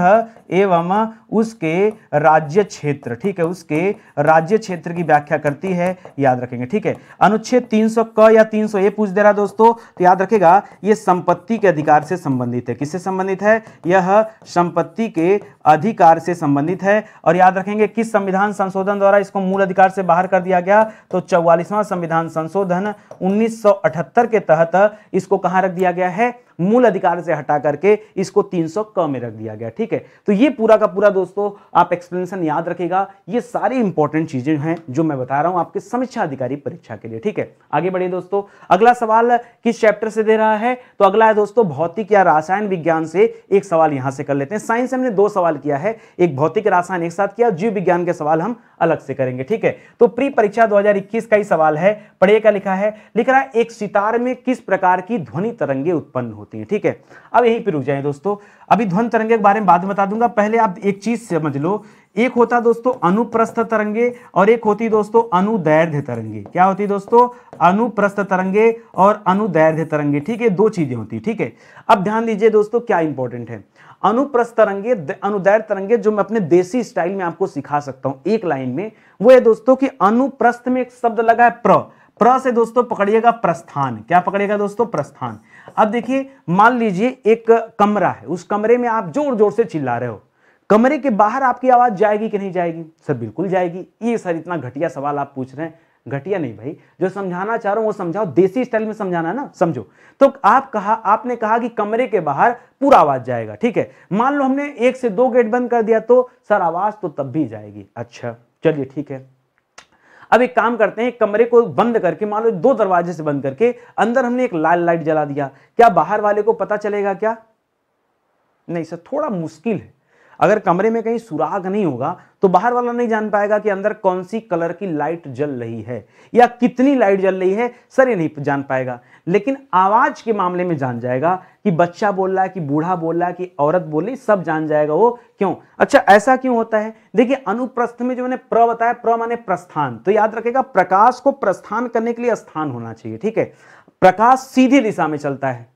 एवं उसके राज्य क्षेत्र ठीक है उसके राज्य क्षेत्र की व्याख्या करती है याद रखें रखेंगे ठीक है अनुच्छेद 300 क या 300 ए पूछ दे रहा दोस्तों तो याद रखेगा ये संपत्ति के अधिकार से संबंधित है किससे संबंधित है यह संपत्ति के अधिकार से संबंधित है और याद रखेंगे किस संविधान संशोधन द्वारा इसको मूल अधिकार से बाहर कर दिया गया तो चौवालीसवां संविधान संशोधन उन्नीस के तहत इसको कहाँ रख दिया गया है मूल अधिकार से हटा करके इसको 300 क में रख दिया गया ठीक है तो ये पूरा का पूरा दोस्तों आप एक्सप्लेनेशन याद रखेगा ये सारी इंपॉर्टेंट चीजें हैं जो मैं बता रहा हूं आपके समीक्षा अधिकारी परीक्षा के लिए ठीक है आगे बढ़िए दोस्तों अगला सवाल किस चैप्टर से दे रहा है तो अगला है दोस्तों भौतिक या रासायन विज्ञान से एक सवाल यहां से कर लेते हैं साइंस हमने दो सवाल किया है एक भौतिक रासायन एक साथ किया जीव विज्ञान के सवाल हम अलग से करेंगे ठीक है तो प्री परीक्षा 2021 का ही सवाल है पढ़िए क्या लिखा है लिख रहा है एक सितार में किस प्रकार की ध्वनि तरंगे उत्पन्न होती है ठीक है अब यहीं पर रुक जाए दोस्तों अभी ध्वनि तरंगे के बारे में बाद में बता दूंगा पहले आप एक चीज समझ लो एक होता दोस्तों अनुप्रस्थ तरंगे और एक होती दोस्तों अनुदैर्ध्य तरंगे क्या होती दोस्तों अनुप्रस्थ तरंगे और अनुदैर्ध्य तरंगे ठीक है दो चीजें होती ठीक है अब ध्यान दीजिए दोस्तों क्या इंपॉर्टेंट है अनुप्रस्थ तरंगे अनुदैर्ध्य तरंगे जो मैं अपने देसी स्टाइल में आपको सिखा सकता हूं एक लाइन में वो है दोस्तों की अनुप्रस्थ में एक शब्द लगा है प्र प्र से दोस्तों पकड़िएगा प्रस्थान क्या पकड़िएगा दोस्तों प्रस्थान अब देखिए मान लीजिए एक कमरा है उस कमरे में आप जोर जोर से चिल्ला रहे हो कमरे के बाहर आपकी आवाज़ जाएगी कि नहीं जाएगी सर बिल्कुल जाएगी ये सर इतना घटिया सवाल आप पूछ रहे हैं घटिया नहीं भाई जो समझाना चाह रहा हूं वो समझाओ देसी स्टाइल में समझाना है ना समझो तो आप कहा आपने कहा कि कमरे के बाहर पूरा आवाज जाएगा ठीक है मान लो हमने एक से दो गेट बंद कर दिया तो सर आवाज तो तब भी जाएगी अच्छा चलिए ठीक है अब एक काम करते हैं कमरे को बंद करके मान लो दो दरवाजे से बंद करके अंदर हमने एक लाल लाइट जला दिया क्या बाहर वाले को पता चलेगा क्या नहीं सर थोड़ा मुश्किल है अगर कमरे में कहीं सुराग नहीं होगा तो बाहर वाला नहीं जान पाएगा कि अंदर कौन सी कलर की लाइट जल रही है या कितनी लाइट जल रही है सर ये नहीं जान पाएगा लेकिन आवाज़ के मामले में जान जाएगा कि बच्चा बोल रहा है कि बूढ़ा बोल रहा है कि औरत बोल रही सब जान जाएगा वो क्यों अच्छा ऐसा क्यों होता है देखिए अनुप्रस्थ में जो मैंने प्र बताया प्र माने प्रस्थान तो याद रखेगा प्रकाश को प्रस्थान करने के लिए स्थान होना चाहिए ठीक है प्रकाश सीधी दिशा में चलता है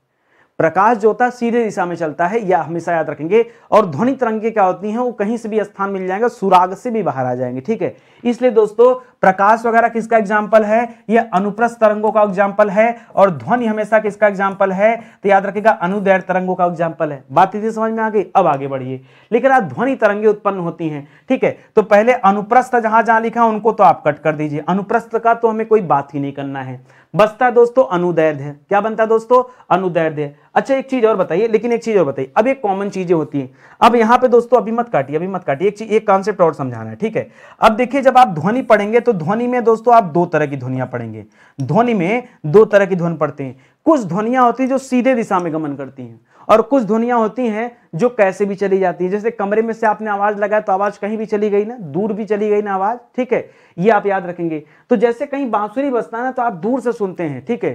प्रकाश जो होता है सीधे दिशा में चलता है यह हमेशा याद रखेंगे और ध्वनि तरंगे क्या होती हैं वो कहीं से भी स्थान मिल जाएगा सुराग से भी बाहर आ जाएंगे ठीक है इसलिए दोस्तों प्रकाश वगैरह किसका एग्जाम्पल है यह अनुप्रस्थ तरंगों का एग्जाम्पल है और ध्वनि हमेशा किसका एग्जाम्पल है तो याद रखेगा अनुदैर तरंगों का एग्जाम्पल है बात इतनी समझ में आ गई अब आगे बढ़िए लेकिन आज ध्वनि तरंगे उत्पन्न होती हैं ठीक है तो पहले अनुप्रस्थ जहां जहां लिखा उनको तो आप कट कर दीजिए अनुप्रस्थ का तो हमें कोई बात ही नहीं करना है बसता दोस्तों अनुदैर्ध है क्या बनता है दोस्तों अनुदैर्ध है अच्छा एक चीज और बताइए लेकिन एक चीज और बताइए अब एक कॉमन चीजें होती हैं अब यहां पे दोस्तों अभी मत काटिए अभी मत काटिए एक चीज एक कॉन्सेप्ट और समझाना है ठीक है अब देखिए जब जब आप ध्वनि पढ़ेंगे तो ध्वनि में दोस्तों आप दो तरह की ध्वनियां पढ़ेंगे ध्वनि में दो तरह की ध्वनि पढ़ते हैं कुछ ध्वनियां होती हैं जो सीधे दिशा में गमन करती हैं और कुछ ध्वनियां होती हैं जो कैसे भी चली जाती है जैसे कमरे में से आपने आवाज लगाया तो आवाज कहीं भी चली गई ना दूर भी चली गई ना आवाज ठीक है ये आप याद रखेंगे तो जैसे कहीं बांसुरी बसता है ना तो आप दूर से सुनते हैं ठीक है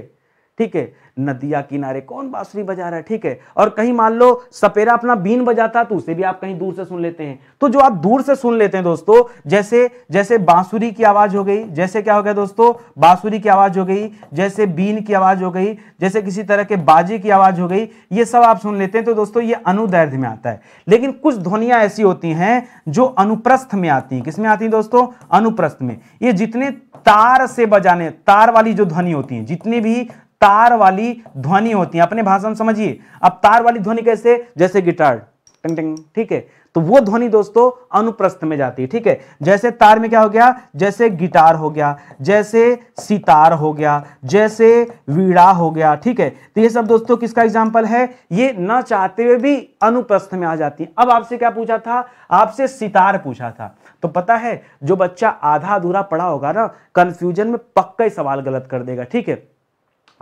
ठीक है नदिया किनारे कौन बांसुरी बजा रहा है ठीक है और कहीं मान लो सपेरा अपना बीन बजाता तो उसे भी आप कहीं दूर से सुन लेते हैं तो जो आप दूर से सुन लेते हैं दोस्तों जैसे जैसे बांसुरी की आवाज हो गई जैसे क्या हो गया दोस्तों बांसुरी की आवाज हो गई जैसे बीन की आवाज हो गई जैसे किसी तरह के बाजे की आवाज हो गई ये सब आप सुन लेते हैं तो दोस्तों ये अनुदैर्ध्य में आता है लेकिन कुछ ध्वनियां ऐसी होती हैं जो अनुप्रस्थ में आती हैं किसमें आती हैं दोस्तों अनुप्रस्थ में ये जितने तार से बजाने तार वाली जो ध्वनि होती है जितनी भी तार वाली ध्वनि होती है अपने भाषा में समझिए अब तार वाली ध्वनि कैसे जैसे गिटार टिंग टिंग ठीक है तो वो ध्वनि दोस्तों अनुप्रस्थ में जाती है ठीक है जैसे तार में क्या हो गया जैसे गिटार हो गया जैसे सितार हो गया जैसे वीड़ा हो गया ठीक है तो ये सब दोस्तों किसका एग्जाम्पल है ये न चाहते हुए भी अनुप्रस्थ में आ जाती है अब आपसे क्या पूछा था आपसे सितार पूछा था तो पता है जो बच्चा आधा अधूरा पड़ा होगा ना कंफ्यूजन में पक्का ही सवाल गलत कर देगा ठीक है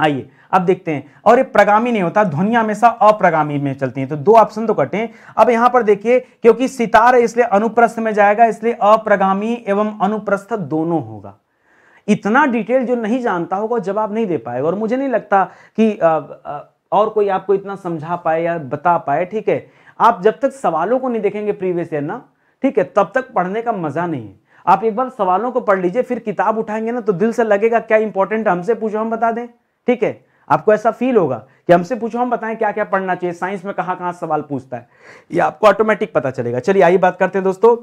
आइए अब देखते हैं और ये प्रगामी नहीं होता ध्वनि हमेशा अप्रगामी में चलती है तो दो ऑप्शन तो कटे अब यहां पर देखिए क्योंकि सितार इसलिए अनुप्रस्थ में जाएगा इसलिए अप्रगामी एवं अनुप्रस्थ दोनों होगा इतना डिटेल जो नहीं जानता होगा जवाब नहीं दे पाएगा और मुझे नहीं लगता कि आ, आ, और कोई आपको इतना समझा पाए या बता पाए ठीक है आप जब तक सवालों को नहीं देखेंगे प्रीवियस ईयर ना ठीक है तब तक पढ़ने का मजा नहीं है आप एक बार सवालों को पढ़ लीजिए फिर किताब उठाएंगे ना तो दिल से लगेगा क्या इंपॉर्टेंट हमसे पूछो हम बता दें ठीक है आपको ऐसा फील होगा कि हमसे पूछो हम बताएं क्या क्या पढ़ना चाहिए साइंस में कहा सवाल पूछता है ये आपको ऑटोमेटिक पता चलेगा चलिए आइए बात करते हैं दोस्तों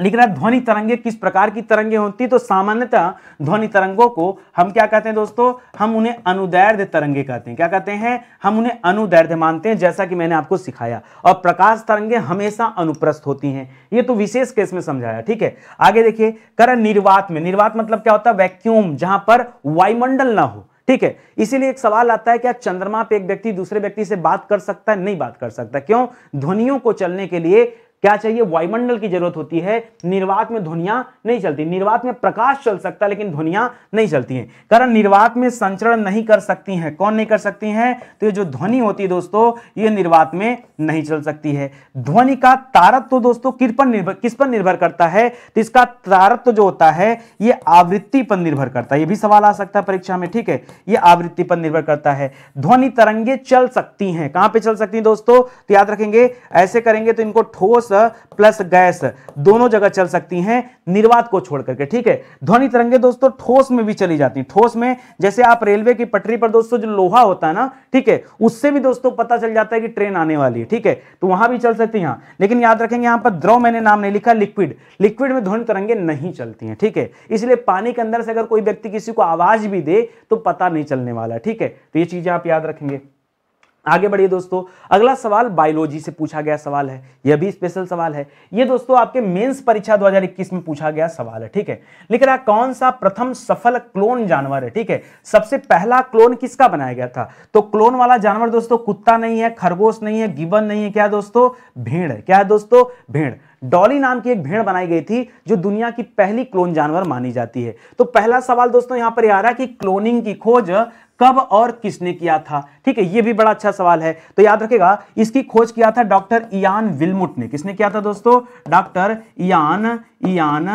लेकिन ध्वनि तरंगे किस प्रकार की तरंगे होती तो सामान्यतः ध्वनि तरंगों को हम क्या कहते हैं दोस्तों हम उन्हें अनुदैर्ध्य तरंगे कहते हैं क्या कहते हैं हम उन्हें अनुदैर्ध्य मानते हैं जैसा कि मैंने आपको सिखाया और प्रकाश तरंगे हमेशा अनुप्रस्थ होती हैं ये तो विशेष केस में समझाया ठीक है आगे देखिए कर निर्वात में निर्वात मतलब क्या होता है वैक्यूम जहां पर वायुमंडल ना हो ठीक है इसीलिए एक सवाल आता है क्या चंद्रमा पे एक व्यक्ति दूसरे व्यक्ति से बात कर सकता है नहीं बात कर सकता क्यों ध्वनियों को चलने के लिए क्या चाहिए वायुमंडल की जरूरत होती है निर्वात में ध्वनिया नहीं चलती निर्वात में प्रकाश चल सकता है लेकिन ध्वनिया नहीं चलती है कारण निर्वात में संचरण नहीं कर सकती हैं कौन नहीं कर सकती हैं तो ये जो ध्वनि होती है दोस्तों ये निर्वात में नहीं चल सकती है ध्वनि का तारत्व तो दोस्तों किस पर निर्भर किस पर निर्भर करता है तो इसका तारत्व तो जो होता है ये आवृत्ति पर निर्भर करता है ये भी सवाल आ सकता है परीक्षा में ठीक है ये आवृत्ति पर निर्भर करता है ध्वनि तरंगे चल सकती है कहां पर चल सकती है दोस्तों तो याद रखेंगे ऐसे करेंगे तो इनको ठोस ठोस प्लस गैस दोनों जगह चल सकती हैं निर्वात को छोड़ करके ठीक है ध्वनि तरंगे दोस्तों ठोस में भी चली जाती हैं ठोस में जैसे आप रेलवे की पटरी पर दोस्तों जो लोहा होता है ना ठीक है उससे भी दोस्तों पता चल जाता है कि ट्रेन आने वाली है ठीक है तो वहां भी चल सकती है हाँ। लेकिन याद रखेंगे यहां पर द्रव मैंने नाम नहीं लिखा लिक्विड लिक्विड में ध्वनि तरंगे नहीं चलती है ठीक है इसलिए पानी के अंदर से अगर कोई व्यक्ति किसी को आवाज भी दे तो पता नहीं चलने वाला ठीक है तो ये चीजें आप याद रखेंगे आगे बढ़िए दोस्तों अगला सवाल बायोलॉजी से पूछा गया सवाल है यह भी स्पेशल सवाल है यह दोस्तों आपके मेंस परीक्षा 2021 में पूछा गया सवाल है ठीक है लिख रहा कौन सा प्रथम सफल क्लोन जानवर है ठीक है सबसे पहला क्लोन किसका बनाया गया था तो क्लोन वाला जानवर दोस्तों कुत्ता नहीं है खरगोश नहीं है गिबन नहीं है क्या दोस्तों भेड़ है क्या है दोस्तों भेड़ डॉली नाम की एक भेड़ बनाई गई थी जो दुनिया की पहली क्लोन जानवर मानी जाती है तो पहला सवाल दोस्तों यहां पर आ रहा है कि क्लोनिंग की खोज कब और किसने किया था ठीक है ये भी बड़ा अच्छा सवाल है तो याद रखेगा इसकी खोज किया था डॉक्टर इयान विलमुट ने किसने किया था दोस्तों डॉक्टर इयान इयान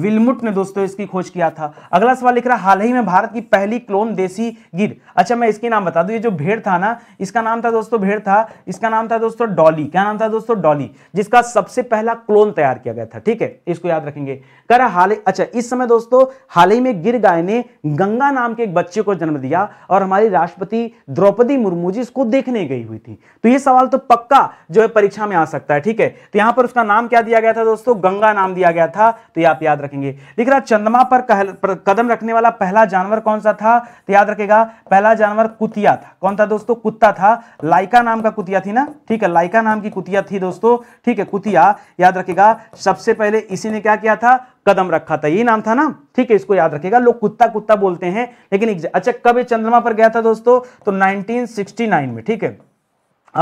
विलमुट ने दोस्तों इसकी खोज किया था अगला सवाल लिख रहा हाल ही में भारत की पहली क्लोन देसी गिर अच्छा मैं इसके नाम बता दूं ये जो भेड़ था ना इसका नाम था दोस्तों भेड़ था इसका नाम था दोस्तों डॉली क्या नाम था दोस्तों डॉली जिसका सबसे पहला क्लोन तैयार किया गया था ठीक है इसको याद रखेंगे कर हाल अच्छा इस समय दोस्तों हाल ही में गिर गाय ने गंगा नाम के एक बच्चे को जन्म दिया और हमारी राष्ट्रपति द्रौपदी मुर्मू जी इसको देखने गई हुई थी तो ये सवाल तो पक्का जो है परीक्षा में आ सकता है ठीक है तो यहां पर उसका नाम क्या दिया गया था दोस्तों गंगा नाम दिया गया था तो ये आप याद रखेंगे लिख रहा चंद्रमा पर, कहल, पर कदम रखने वाला पहला जानवर कौन सा था तो याद रखेगा पहला जानवर कुतिया था कौन था दोस्तों कुत्ता था लाइका नाम का कुतिया थी ना ठीक है लाइका नाम की कुतिया थी दोस्तों ठीक है कुतिया याद रखेगा सबसे पहले इसी ने क्या किया था कदम रखा था यही नाम था ना ठीक है इसको याद रखेगा लोग कुत्ता कुत्ता बोलते हैं लेकिन अच्छा कब ये चंद्रमा पर गया था दोस्तों तो 1969 में ठीक है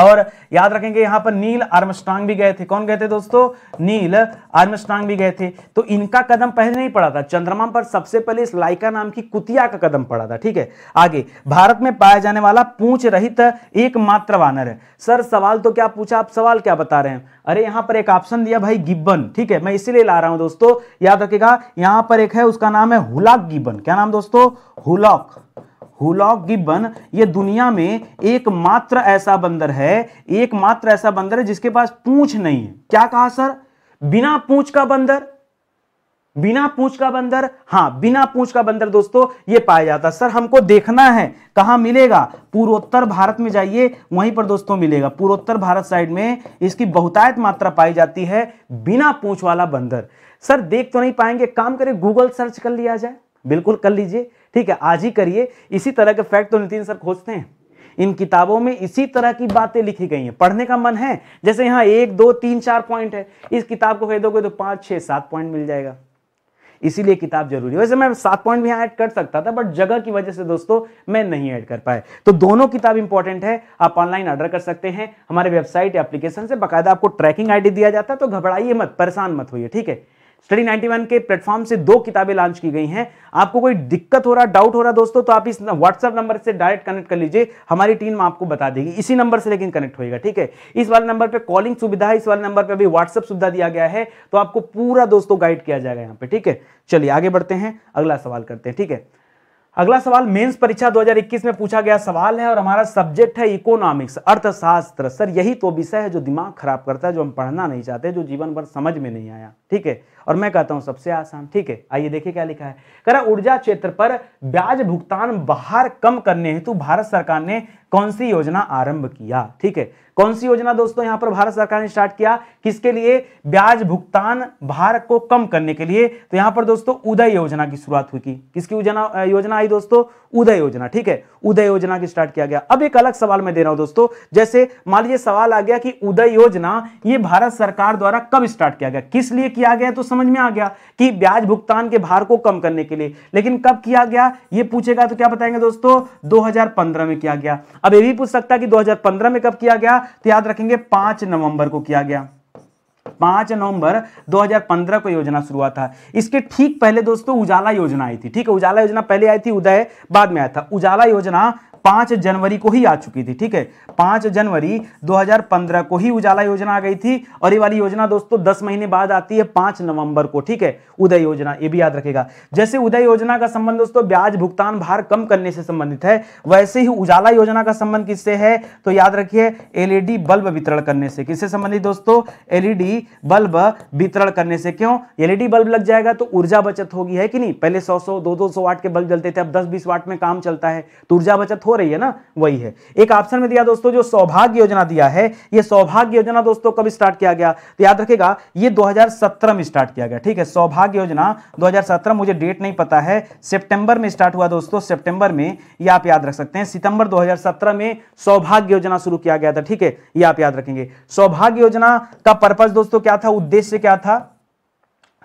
और याद रखेंगे यहां पर नील आर्मस्ट्रांग भी गए थे कौन गए थे दोस्तों नील आर्मस्ट्रांग भी गए थे तो इनका कदम पहले नहीं पड़ा था चंद्रमा पर सबसे पहले इस लाइका नाम की कुतिया का कदम पड़ा था ठीक है आगे भारत में पाया जाने वाला पूछ रहित एकमात्र वानर है सर सवाल तो क्या पूछा आप सवाल क्या बता रहे हैं अरे यहां पर एक ऑप्शन दिया भाई गिब्बन ठीक है मैं इसीलिए ला रहा हूं दोस्तों याद रखेगा यहां पर एक है उसका नाम है हुलाक गिब्बन क्या नाम दोस्तों हुलाक हुलॉक गिबन ये दुनिया में एकमात्र ऐसा बंदर है एकमात्र ऐसा बंदर है जिसके पास पूछ नहीं है क्या कहा सर बिना पूछ का बंदर बिना पूछ का बंदर हाँ बिना पूछ का बंदर दोस्तों ये पाया जाता सर हमको देखना है कहां मिलेगा पूर्वोत्तर भारत में जाइए वहीं पर दोस्तों मिलेगा पूर्वोत्तर भारत साइड में इसकी बहुतायत मात्रा पाई जाती है बिना पूछ वाला बंदर सर देख तो नहीं पाएंगे काम करें गूगल सर्च कर लिया जाए बिल्कुल कर लीजिए ठीक है आज ही करिए इसी तरह के फैक्ट तो नितिन सर खोजते हैं इन किताबों में इसी तरह की बातें लिखी गई हैं पढ़ने का मन है जैसे यहां एक दो तीन चार पॉइंट है इस किताब को खरीदोगे तो पांच छह सात पॉइंट मिल जाएगा इसीलिए किताब जरूरी है वैसे मैं सात पॉइंट भी ऐड कर सकता था बट जगह की वजह से दोस्तों मैं नहीं ऐड कर पाया तो दोनों किताब इंपॉर्टेंट है आप ऑनलाइन ऑर्डर कर सकते हैं हमारे वेबसाइट एप्लीकेशन से बाकायदा आपको ट्रैकिंग आईडी दिया जाता है तो घबराइए मत परेशान मत होइए ठीक है स्टडी 91 के प्लेटफॉर्म से दो किताबें लॉन्च की गई हैं आपको कोई दिक्कत हो रहा डाउट हो रहा दोस्तों तो आप इस व्हाट्सएप नंबर से डायरेक्ट कनेक्ट कर लीजिए हमारी टीम आपको बता देगी इसी नंबर से लेकिन कनेक्ट होएगा ठीक है इस वाले नंबर पर कॉलिंग सुविधा है इस वाले नंबर पर अभी व्हाट्सअप सुविधा दिया गया है तो आपको पूरा दोस्तों गाइड किया जाएगा यहाँ पे ठीक है चलिए आगे बढ़ते हैं अगला सवाल करते हैं ठीक है अगला सवाल मेंस परीक्षा 2021 में पूछा गया सवाल है और हमारा सब्जेक्ट है इकोनॉमिक्स अर्थशास्त्र सर यही तो विषय है जो दिमाग खराब करता है जो हम पढ़ना नहीं चाहते जो जीवन भर समझ में नहीं आया ठीक है और मैं कहता हूं सबसे आसान ठीक है आइए देखिए क्या लिखा है करा ऊर्जा क्षेत्र पर ब्याज भुगतान बाहर कम करने हेतु भारत सरकार ने कौन सी योजना आरंभ किया ठीक है कौन सी योजना दोस्तों यहां पर भारत सरकार ने स्टार्ट किया किसके लिए ब्याज भुगतान भार को कम करने के लिए तो यहां पर दोस्तों उदय योजना की शुरुआत हुई की किसकी योजना योजना आई दोस्तों उदय योजना ठीक है उदय योजना की स्टार्ट किया गया अब एक अलग सवाल मैं दे रहा हूं दोस्तों जैसे मान लीजिए सवाल आ गया कि उदय योजना ये भारत सरकार द्वारा कब स्टार्ट किया गया किस लिए किया गया तो समझ समझ में आ गया कि ब्याज भुगतान के भार को कम करने के लिए लेकिन कब किया गया ये पूछेगा तो क्या बताएंगे दोस्तों 2015 में किया गया अब ये भी पूछ सकता है कि 2015 में कब किया गया तो याद रखेंगे पांच नवंबर को किया गया पांच नवंबर 2015 को योजना शुरू हुआ था इसके ठीक पहले दोस्तों उजाला योजना आई थी ठीक है उजाला योजना पहले आई थी उदय बाद में आया था उजाला योजना पांच जनवरी को ही आ चुकी थी ठीक है पांच जनवरी 2015 को ही उजाला योजना आ गई थी और ये वाली योजना दोस्तों दस महीने बाद आती है पांच नवंबर को ठीक है उदय योजना ये भी याद रखेगा जैसे उदय योजना का संबंध दोस्तों ब्याज भुगतान भार कम करने से संबंधित है वैसे ही उजाला योजना का संबंध किससे है तो याद रखिए एलईडी बल्ब वितरण करने से किससे संबंधित दोस्तों एलईडी बल्ब वितरण करने से क्यों एलईडी बल्ब लग जाएगा तो ऊर्जा बचत होगी है कि नहीं पहले सौ सौ दो दो सौ वाट के बल्ब जलते थे अब दस बीस वाट में काम चलता है तो ऊर्जा बचत हो रही है ना वही है एक ऑप्शन में दिया दोस्तों जो सौभाग्य योजना दिया है ये सौभाग्य योजना दोस्तों कब स्टार्ट किया गया तो याद रखेगा ये 2017 में स्टार्ट किया गया ठीक है सौभाग्य योजना 2017 मुझे डेट नहीं पता है सेप्टेंबर में स्टार्ट हुआ दोस्तों सेप्टेंबर में यह आप याद रख सकते हैं सितंबर दो में सौभाग्य योजना शुरू किया गया था ठीक है यह आप याद रखेंगे सौभाग्य योजना का पर्पज दोस्तों क्या था उद्देश्य क्या था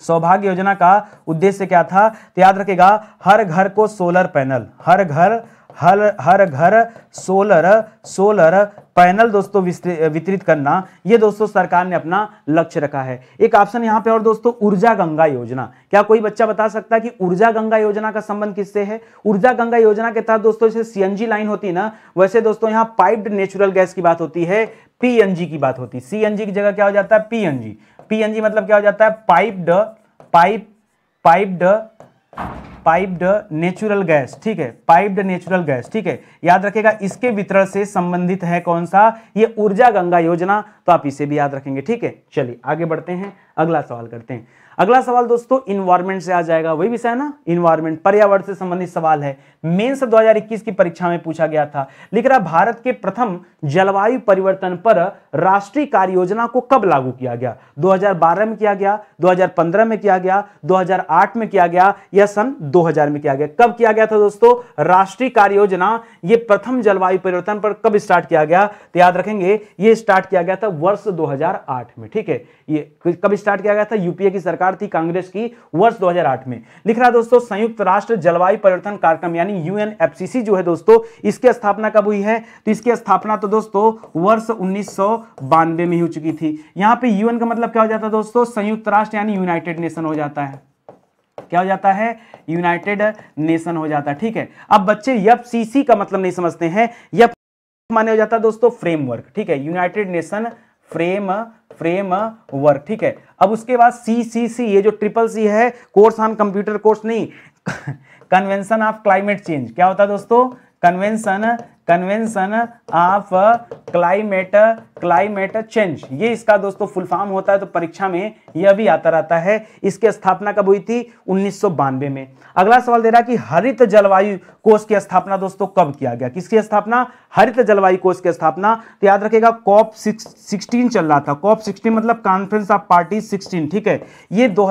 सौभाग्य योजना का उद्देश्य क्या था तो याद रखेगा हर घर को सोलर पैनल हर घर हर हर घर सोलर सोलर पैनल दोस्तों वितरित करना ये दोस्तों सरकार ने अपना लक्ष्य रखा है एक ऑप्शन यहां पे और दोस्तों ऊर्जा गंगा योजना क्या कोई बच्चा बता सकता है कि ऊर्जा गंगा योजना का संबंध किससे है ऊर्जा गंगा योजना के तहत दोस्तों जैसे सीएनजी लाइन होती है ना वैसे दोस्तों यहां पाइप्ड नेचुरल गैस की बात होती है पीएनजी की बात होती है सीएनजी की जगह क्या हो जाता है पीएनजी पीएनजी मतलब क्या हो जाता है piped pipe piped piped natural gas ठीक है पाइप्ड नेचुरल गैस ठीक है याद रखेगा इसके वितरण से संबंधित है कौन सा ये ऊर्जा गंगा योजना तो आप इसे भी याद रखेंगे ठीक है चलिए आगे बढ़ते हैं अगला सवाल करते हैं अगला सवाल दोस्तों इन्वायरमेंट से आ जाएगा वही विषय है ना इन्वायरमेंट पर्यावरण से संबंधित सवाल है मेंस 2021 की परीक्षा में पूछा गया था लिख रहा भारत के प्रथम जलवायु परिवर्तन पर राष्ट्रीय कार्य योजना को कब लागू किया गया 2012 में किया गया 2015 में किया गया 2008 में किया गया या सन 2000 में किया गया कब किया गया था दोस्तों राष्ट्रीय कार्य योजना ये प्रथम जलवायु परिवर्तन पर कब स्टार्ट किया गया तो याद रखेंगे ये स्टार्ट किया गया था वर्ष दो में ठीक है ये कब स्टार्ट किया गया था यूपीए की सरकार सरकार थी कांग्रेस की वर्ष 2008 में लिख रहा दोस्तों संयुक्त राष्ट्र जलवायु परिवर्तन कार्यक्रम यानी यूएनएफसीसी जो है दोस्तों इसकी स्थापना कब हुई है तो इसकी स्थापना तो दोस्तों वर्ष उन्नीस में हो चुकी थी यहां पर यूएन का मतलब क्या हो जाता है दोस्तों संयुक्त राष्ट्र यानी यूनाइटेड नेशन हो जाता है क्या हो जाता है यूनाइटेड नेशन हो जाता है ठीक है अब बच्चे यफसीसी का मतलब नहीं समझते हैं यफ माने हो जाता है दोस्तों फ्रेमवर्क ठीक है United Nation frame framework ठीक है अब उसके बाद सी सी सी ये जो ट्रिपल सी है कोर्स ऑन कंप्यूटर कोर्स नहीं कन्वेंशन ऑफ क्लाइमेट चेंज क्या होता है दोस्तों convention convention of climate climate change ये इसका दोस्तों फुल फॉर्म होता है तो परीक्षा में यह भी आता रहता है इसकी स्थापना कब हुई थी उन्नीस में अगला सवाल दे रहा है कि हरित जलवायु कोष की स्थापना दोस्तों कब किया गया किसकी स्थापना हरित जलवायु कोष की स्थापना तो याद रखेगा कॉप सिक्सटीन चल रहा था कॉप सिक्सटीन मतलब कॉन्फ्रेंस ऑफ पार्टी सिक्सटीन ठीक है ये दो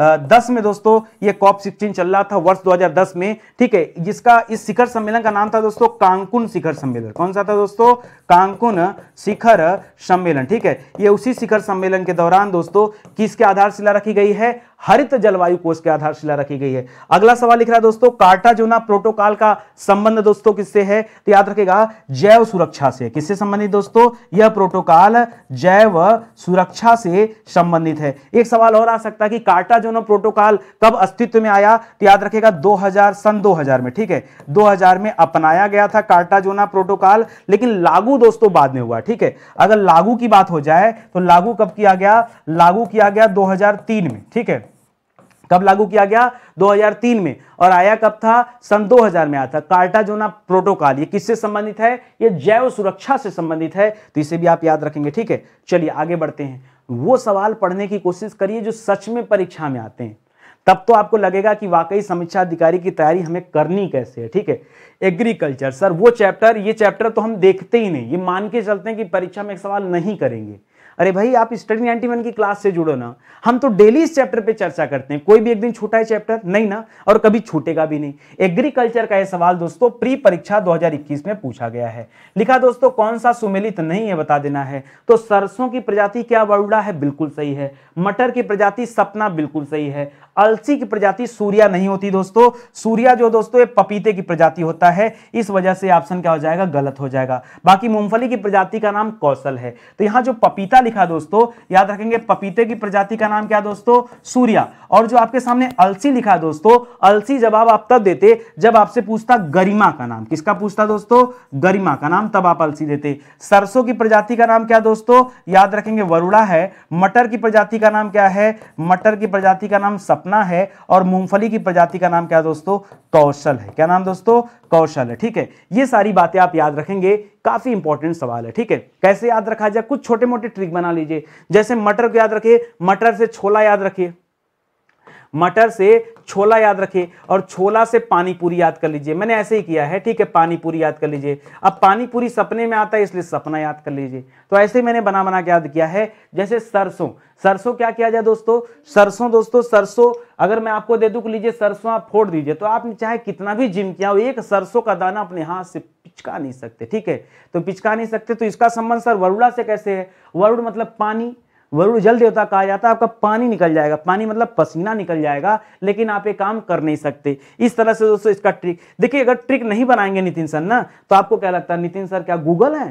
दस में दोस्तों ये कॉप सिक्सटीन चल रहा था वर्ष 2010 में ठीक है जिसका इस शिखर सम्मेलन का नाम था दोस्तों कांकुन शिखर सम्मेलन कौन सा था दोस्तों कांकुन शिखर सम्मेलन ठीक है ये उसी शिखर सम्मेलन के दौरान दोस्तों किसके आधारशिला रखी गई है हरित जलवायु कोष की आधारशिला रखी गई है अगला सवाल लिख रहा है दोस्तों जोना प्रोटोकॉल का संबंध दोस्तों किससे है तो याद रखेगा जैव सुरक्षा से किससे संबंधित दोस्तों यह प्रोटोकॉल जैव सुरक्षा से संबंधित है एक सवाल और आ सकता है कि जोना प्रोटोकॉल कब अस्तित्व में आया तो याद रखेगा दो सन दो में ठीक है दो में अपनाया गया था जोना प्रोटोकॉल लेकिन लागू दोस्तों बाद में हुआ ठीक है अगर लागू की बात हो जाए तो लागू कब किया गया लागू किया गया दो में ठीक है कब लागू किया गया 2003 में और आया कब था सन 2000 में आया था कार्टा जोना प्रोटोकॉल ये किससे संबंधित है ये जैव सुरक्षा से संबंधित है तो इसे भी आप याद रखेंगे ठीक है चलिए आगे बढ़ते हैं वो सवाल पढ़ने की कोशिश करिए जो सच में परीक्षा में आते हैं तब तो आपको लगेगा कि वाकई समीक्षा अधिकारी की तैयारी हमें करनी कैसे है ठीक है एग्रीकल्चर सर वो चैप्टर ये चैप्टर तो हम देखते ही नहीं ये मान के चलते हैं कि परीक्षा में एक सवाल नहीं करेंगे अरे भाई आप स्टडी नाइनटी वन की क्लास से जुड़ो ना हम तो डेली इस चैप्टर पे चर्चा करते हैं कोई भी एक दिन छूटा है चैप्टर नहीं ना और कभी छूटेगा भी नहीं एग्रीकल्चर का यह सवाल दोस्तों प्री परीक्षा 2021 में पूछा गया है लिखा दोस्तों कौन सा सुमेलित नहीं है बता देना है तो सरसों की प्रजाति क्या वरुड़ा है बिल्कुल सही है मटर की प्रजाति सपना बिल्कुल सही है अलसी की प्रजाति सूर्या नहीं होती दोस्तों सूर्या जो दोस्तों ये पपीते की प्रजाति होता है इस वजह से ऑप्शन क्या हो जाएगा गलत हो जाएगा बाकी मूंगफली की प्रजाति का नाम कौशल है तो यहां जो पपीता लिखा दोस्तों याद रखेंगे पपीते की प्रजाति का नाम क्या दोस्तों सूर्या और जो आपके सामने अलसी लिखा दोस्तों अलसी जवाब आप तब देते जब आपसे पूछता गरिमा का नाम किसका पूछता दोस्तों गरिमा का नाम तब आप अलसी देते सरसों की प्रजाति का नाम क्या दोस्तों याद रखेंगे वरुड़ा है मटर की प्रजाति का नाम क्या है मटर की प्रजाति का नाम सपना है और मूंगफली की प्रजाति का नाम क्या दोस्तों कौशल है क्या नाम दोस्तों कौशल है ठीक है ये सारी बातें आप याद रखेंगे काफी इंपॉर्टेंट सवाल है ठीक है कैसे याद रखा जाए कुछ छोटे मोटे ट्रिक बना लीजिए जैसे मटर को याद रखिए मटर से छोला याद रखिए मटर से छोला याद रखिए और छोला से पानी पूरी याद कर लीजिए मैंने ऐसे ही किया है ठीक है पानी पूरी याद कर लीजिए अब पानी पूरी सपने में आता है इसलिए सपना याद कर लीजिए तो ऐसे मैंने बना बना के याद किया है जैसे सरसों सरसों क्या किया जाए दोस्तों सरसों दोस्तों सरसों अगर मैं आपको दे दूँ लीजिए सरसों आप फोड़ दीजिए तो आप चाहे कितना भी जिम किया हो एक सरसों का दाना अपने हाथ से पिचका नहीं सकते ठीक है तो पिचका नहीं सकते तो इसका संबंध सर वरुड़ा से कैसे है वरुड़ मतलब पानी वरुण जल देवता कहा जाता है आपका पानी निकल जाएगा पानी मतलब पसीना निकल जाएगा लेकिन आप ये काम कर नहीं सकते इस तरह से दोस्तों इसका ट्रिक देखिए अगर ट्रिक नहीं बनाएंगे नितिन सर ना तो आपको क्या लगता है नितिन सर क्या गूगल है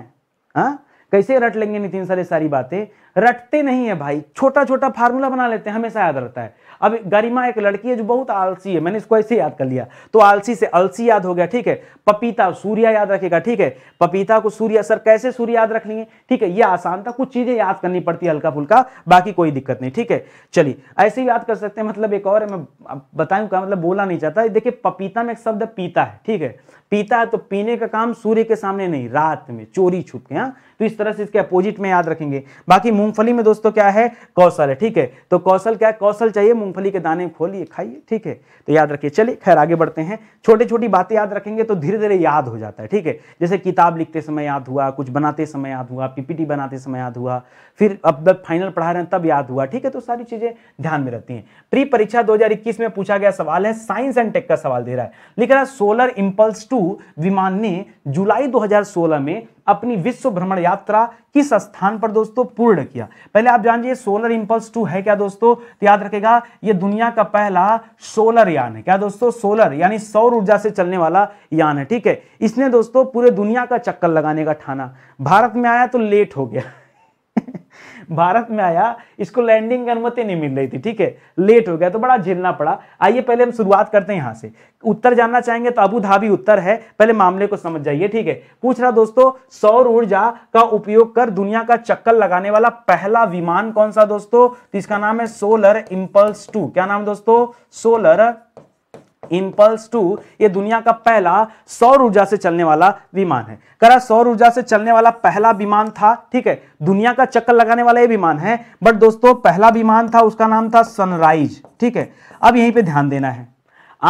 हाँ कैसे रट लेंगे नितिन सर ये सारी बातें रटते नहीं है भाई छोटा छोटा फार्मूला बना लेते हैं हमेशा याद रहता है अब गरिमा एक लड़की है जो बहुत आलसी है मैंने इसको ऐसे याद कर लिया तो आलसी से अलसी याद हो गया ठीक है पपीता सूर्य याद रखेगा ठीक है पपीता को सूर्य सर कैसे सूर्य याद रखनी है ठीक है ये आसान था कुछ चीजें याद करनी पड़ती है हल्का फुल्का बाकी कोई दिक्कत नहीं ठीक है चलिए ऐसे ही याद कर सकते हैं मतलब एक और है मैं बताऊँ क्या मतलब बोला नहीं चाहता देखिए पपीता में एक शब्द पीता है ठीक है पीता है तो पीने का काम सूर्य के सामने नहीं रात में चोरी छुप के हाँ तो इस तरह से इसके अपोजिट में याद रखेंगे बाकी मूंगफली में दोस्तों क्या है कौशल है ठीक है तो कौशल क्या है कौशल चाहिए मूंगफली के दाने खोलिए खाइए ठीक है तो याद रखिए चलिए खैर आगे बढ़ते हैं छोटी छोटी बातें याद रखेंगे तो धीरे धीरे याद हो जाता है ठीक है जैसे किताब लिखते समय याद हुआ कुछ बनाते समय याद हुआ पीपीटी बनाते समय याद हुआ फिर अब जब फाइनल पढ़ा रहे हैं तब याद हुआ ठीक है तो सारी चीज़ें ध्यान में रहती हैं प्री परीक्षा 2021 में पूछा गया सवाल है साइंस एंड टेक का सवाल दे रहा है लिख रहा है सोलर इम्पल्स टू विमान ने जुलाई 2016 में अपनी विश्व भ्रमण यात्रा किस स्थान पर दोस्तों पूर्ण किया पहले आप जान लीजिए सोलर इम्पल्स टू है क्या दोस्तों तो याद रखेगा ये दुनिया का पहला सोलर यान है क्या दोस्तों सोलर यानी सौर ऊर्जा से चलने वाला यान है ठीक है इसने दोस्तों पूरे दुनिया का चक्कर लगाने का ठाना भारत में आया तो लेट हो गया भारत में आया इसको लैंडिंग की अनुमति नहीं मिल रही थी ठीक है लेट हो गया तो बड़ा झेलना पड़ा आइए पहले हम शुरुआत करते हैं यहाँ से उत्तर जानना चाहेंगे तो अबू धाबी उत्तर है पहले मामले को समझ जाइए ठीक है पूछ रहा दोस्तों सौर ऊर्जा का उपयोग कर दुनिया का चक्कर लगाने वाला पहला विमान कौन सा दोस्तों तो इसका नाम है सोलर इंपल्स टू क्या नाम दोस्तों सोलर इम्पल्स टू ये दुनिया का पहला सौर ऊर्जा से चलने वाला विमान है करा सौर ऊर्जा से चलने वाला पहला विमान था ठीक है दुनिया का चक्कर लगाने वाला ये विमान है बट दोस्तों पहला विमान था उसका नाम था सनराइज ठीक है अब यहीं पर ध्यान देना है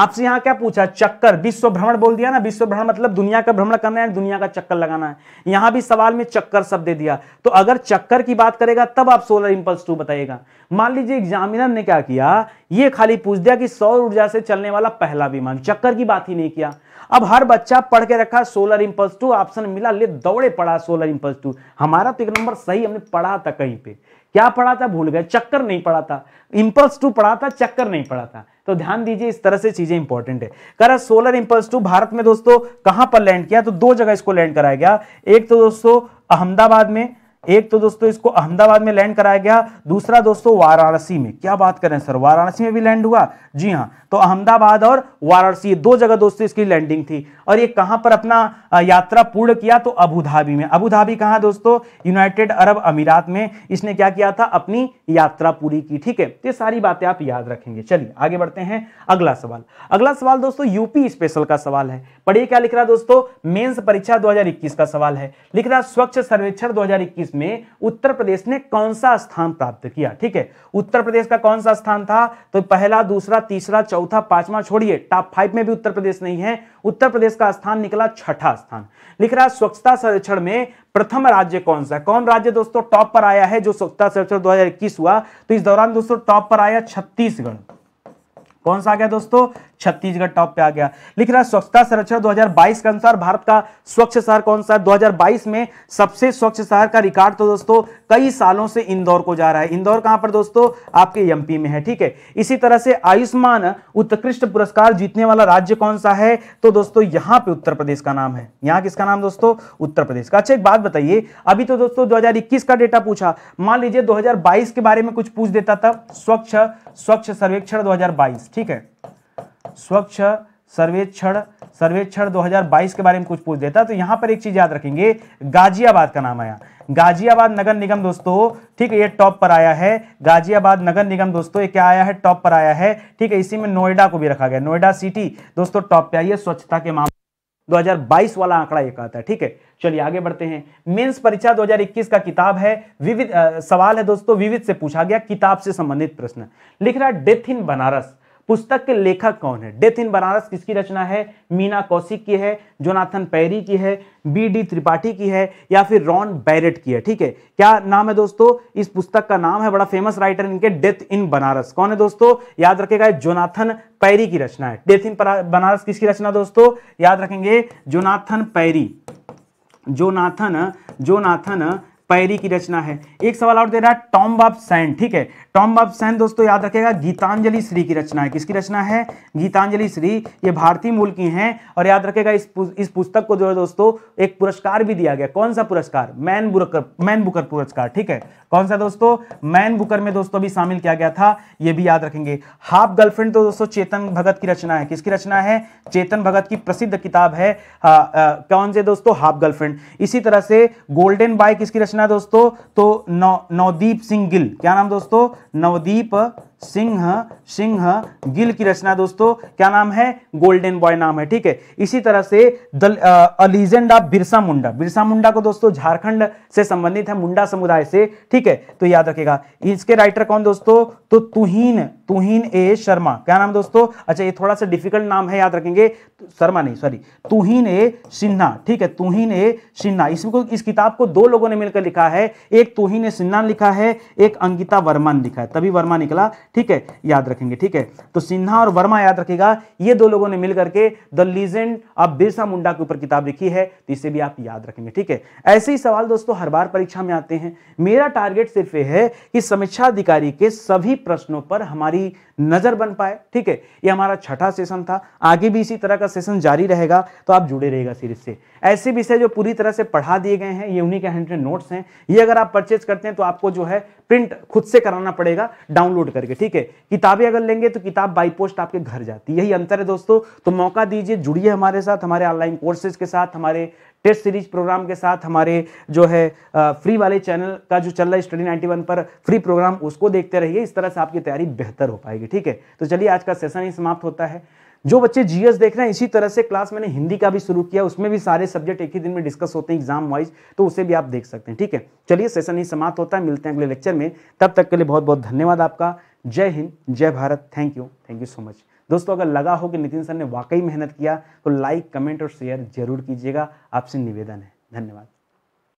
आपसे यहां क्या पूछा चक्कर विश्व भ्रमण बोल दिया ना विश्व भ्रमण मतलब दुनिया का भ्रमण करना है दुनिया का चक्कर लगाना है यहां भी सवाल में चक्कर शब्द दे दिया तो अगर चक्कर की बात करेगा तब आप सोलर इंपल्स टू बताइएगा मान लीजिए एग्जामिनर ने क्या किया ये खाली पूछ दिया कि सौर ऊर्जा से चलने वाला पहला विमान चक्कर की बात ही नहीं किया अब हर बच्चा पढ़ के रखा सोलर इंपल्स टू ऑप्शन मिला ले दौड़े पड़ा सोलर इंपल्स टू हमारा तो एक नंबर सही हमने पढ़ा था कहीं पे क्या पढ़ा था भूल गए चक्कर नहीं पढ़ा था इंपल्स टू पढ़ा था चक्कर नहीं पढ़ा था तो ध्यान दीजिए इस तरह से चीजें इंपॉर्टेंट है करा सोलर इंपल्स टू भारत में दोस्तों कहां पर लैंड किया तो दो जगह इसको लैंड कराया गया एक तो दोस्तों अहमदाबाद में एक तो दोस्तों इसको अहमदाबाद में लैंड कराया गया दूसरा दोस्तों वाराणसी में क्या बात करें सर वाराणसी में भी लैंड हुआ जी हाँ तो अहमदाबाद और वाराणसी दो जगह दोस्तों इसकी लैंडिंग थी और ये कहां पर अपना यात्रा पूर्ण किया तो अबुधाबी में अबुधाबी कहां दोस्तों यूनाइटेड अरब अमीरात में इसने क्या किया था अपनी यात्रा पूरी की ठीक है तो ये सारी बातें आप याद रखेंगे चलिए आगे बढ़ते हैं अगला सवाल अगला सवाल दोस्तों यूपी स्पेशल का सवाल है पढ़िए क्या लिख रहा दोस्तों मेन्स परीक्षा दो का सवाल है लिख रहा स्वच्छ सर्वेक्षण दो में उत्तर प्रदेश ने कौन सा स्थान प्राप्त किया ठीक है उत्तर प्रदेश का कौन सा स्थान था तो पहला दूसरा तीसरा चौथा पांचवा छोड़िए टॉप फाइव में भी उत्तर प्रदेश नहीं है उत्तर प्रदेश प्रदेश का स्थान निकला छठा स्थान लिख रहा है स्वच्छता सर्वेक्षण में प्रथम राज्य कौन सा कौन राज्य दोस्तों टॉप पर आया है जो स्वच्छता सर्वेक्षण 2021 हुआ तो इस दौरान दोस्तों टॉप पर आया छत्तीसगढ़ कौन सा आ गया दोस्तों छत्तीसगढ़ टॉप पे आ गया लिख रहा है स्वच्छता संरक्षण 2022 के अनुसार भारत का स्वच्छ शहर कौन सा है 2022 में सबसे स्वच्छ शहर का रिकॉर्ड तो दोस्तों कई सालों से इंदौर को जा रहा है इंदौर कहां पर दोस्तों आपके एमपी में है ठीक है इसी तरह से आयुष्मान उत्कृष्ट पुरस्कार जीतने वाला राज्य कौन सा है तो दोस्तों यहां पर उत्तर प्रदेश का नाम है यहां किसका नाम दोस्तों उत्तर प्रदेश का अच्छा एक बात बताइए अभी तो दोस्तों दो का डेटा पूछा मान लीजिए दो के बारे में कुछ पूछ देता था स्वच्छ स्वच्छ सर्वेक्षण 2022 ठीक है स्वच्छ सर्वेक्षण सर्वेक्षण 2022 के बारे में कुछ पूछ देता तो यहां पर एक चीज याद रखेंगे गाजियाबाद का नाम आया गाजियाबाद नगर निगम दोस्तों ठीक है ये टॉप पर आया है गाजियाबाद नगर निगम दोस्तों ये क्या आया है टॉप पर आया है ठीक है इसी में नोएडा को भी रखा गया नोएडा सिटी दोस्तों टॉप पे आई है स्वच्छता के मामले 2022 वाला आंकड़ा एक आता है ठीक है चलिए आगे बढ़ते हैं मेंस परीक्षा 2021 का किताब है विविध सवाल है दोस्तों विविध से पूछा गया किताब से संबंधित प्रश्न लिख रहा डेथ इन बनारस पुस्तक के लेखक कौन है डेथ इन बनारस किसकी रचना है मीना कौशिक की है जोनाथन पैरी की है बी डी त्रिपाठी की है या फिर रॉन बैरेट की है ठीक है क्या नाम है दोस्तों इस पुस्तक का नाम है बड़ा फेमस राइटर इनके डेथ इन बनारस कौन है दोस्तों याद रखेगा जोनाथन पैरी की रचना है डेथ इन बनारस किसकी रचना दोस्तों याद रखेंगे Jonathan Parry Jonathan Jonathan Parry की रचना है एक सवाल और दे रहा है टॉम बाब सैन ठीक है टॉम सैन दोस्तों याद रखेगा गीतांजलि श्री की रचना है किसकी रचना है गीतांजलि श्री ये भारतीय मूल की हैं और याद रखेगा इस इस पुस्तक को जो है दोस्तों एक पुरस्कार भी दिया गया कौन सा पुरस्कार मैन बुकर मैन बुकर पुरस्कार ठीक है कौन सा दोस्तों मैन बुकर में दोस्तों भी शामिल किया गया था ये भी याद रखेंगे हाफ गर्लफ्रेंड तो दोस्तों चेतन भगत की रचना है किसकी रचना है चेतन भगत की प्रसिद्ध किताब है कौन से दोस्तों हाफ गर्लफ्रेंड इसी तरह से गोल्डन बाय किसकी रचना है दोस्तों तो नवदीप सिंह गिल क्या नाम दोस्तों नवदीप सिंह सिंह गिल की रचना दोस्तों क्या नाम है गोल्डन बॉय नाम है ठीक है इसी तरह से अलीजेंड ऑफ बिरसा मुंडा बिरसा मुंडा को दोस्तों झारखंड से संबंधित है मुंडा समुदाय से ठीक है तो याद रखेगा इसके राइटर कौन दोस्तों तो तुहीन तुहिन ए शर्मा क्या नाम दोस्तों अच्छा ये थोड़ा सा डिफिकल्ट नाम है याद रखेंगे शर्मा नहीं सॉरी तुहिन ए सिन्हा ठीक है तुहिन ए सिन्हा इसमें इस किताब को दो लोगों ने मिलकर लिखा है एक तुहिन ए सिन्हा लिखा है एक अंकिता वर्मा ने लिखा है तभी वर्मा निकला ठीक है याद रखेंगे ठीक है तो सिन्हा और वर्मा याद रखेगा ये दो लोगों ने मिलकर के the legend of Birsa Munda के ऊपर किताब लिखी है तो इसे भी आप याद रखेंगे ठीक है ऐसे ही सवाल दोस्तों हर बार परीक्षा में आते हैं मेरा टारगेट सिर्फ ये है कि समीक्षा अधिकारी के सभी प्रश्नों पर हमारे हमारी नज़र बन पाए ठीक है ये हमारा छठा सेशन था आगे भी इसी तरह का सेशन जारी रहेगा तो आप जुड़े रहेगा सीरीज से ऐसे विषय जो पूरी तरह से पढ़ा दिए गए हैं ये उन्हीं के हैंड नोट्स हैं ये अगर आप परचेज करते हैं तो आपको जो है प्रिंट खुद से कराना पड़ेगा डाउनलोड करके ठीक है किताबें अगर लेंगे तो किताब बाई पोस्ट आपके घर जाती है यही अंतर है दोस्तों तो मौका दीजिए जुड़िए हमारे साथ हमारे ऑनलाइन कोर्सेज के साथ हमारे टेस्ट सीरीज प्रोग्राम के साथ हमारे जो है फ्री वाले चैनल का जो चल रहा है स्टडी 91 पर फ्री प्रोग्राम उसको देखते रहिए इस तरह से आपकी तैयारी बेहतर हो पाएगी ठीक है तो चलिए आज का सेशन ही समाप्त होता है जो बच्चे जीएस देख रहे हैं इसी तरह से क्लास मैंने हिंदी का भी शुरू किया उसमें भी सारे सब्जेक्ट एक ही दिन में डिस्कस होते हैं एग्जाम वाइज तो उसे भी आप देख सकते हैं ठीक है चलिए सेशन ही समाप्त होता है मिलते हैं अगले लेक्चर में तब तक के लिए बहुत बहुत धन्यवाद आपका जय हिंद जय Bharat thank you thank you so much दोस्तों अगर लगा हो कि नितिन सर ने वाकई मेहनत किया तो लाइक कमेंट और शेयर जरूर कीजिएगा आपसे निवेदन है धन्यवाद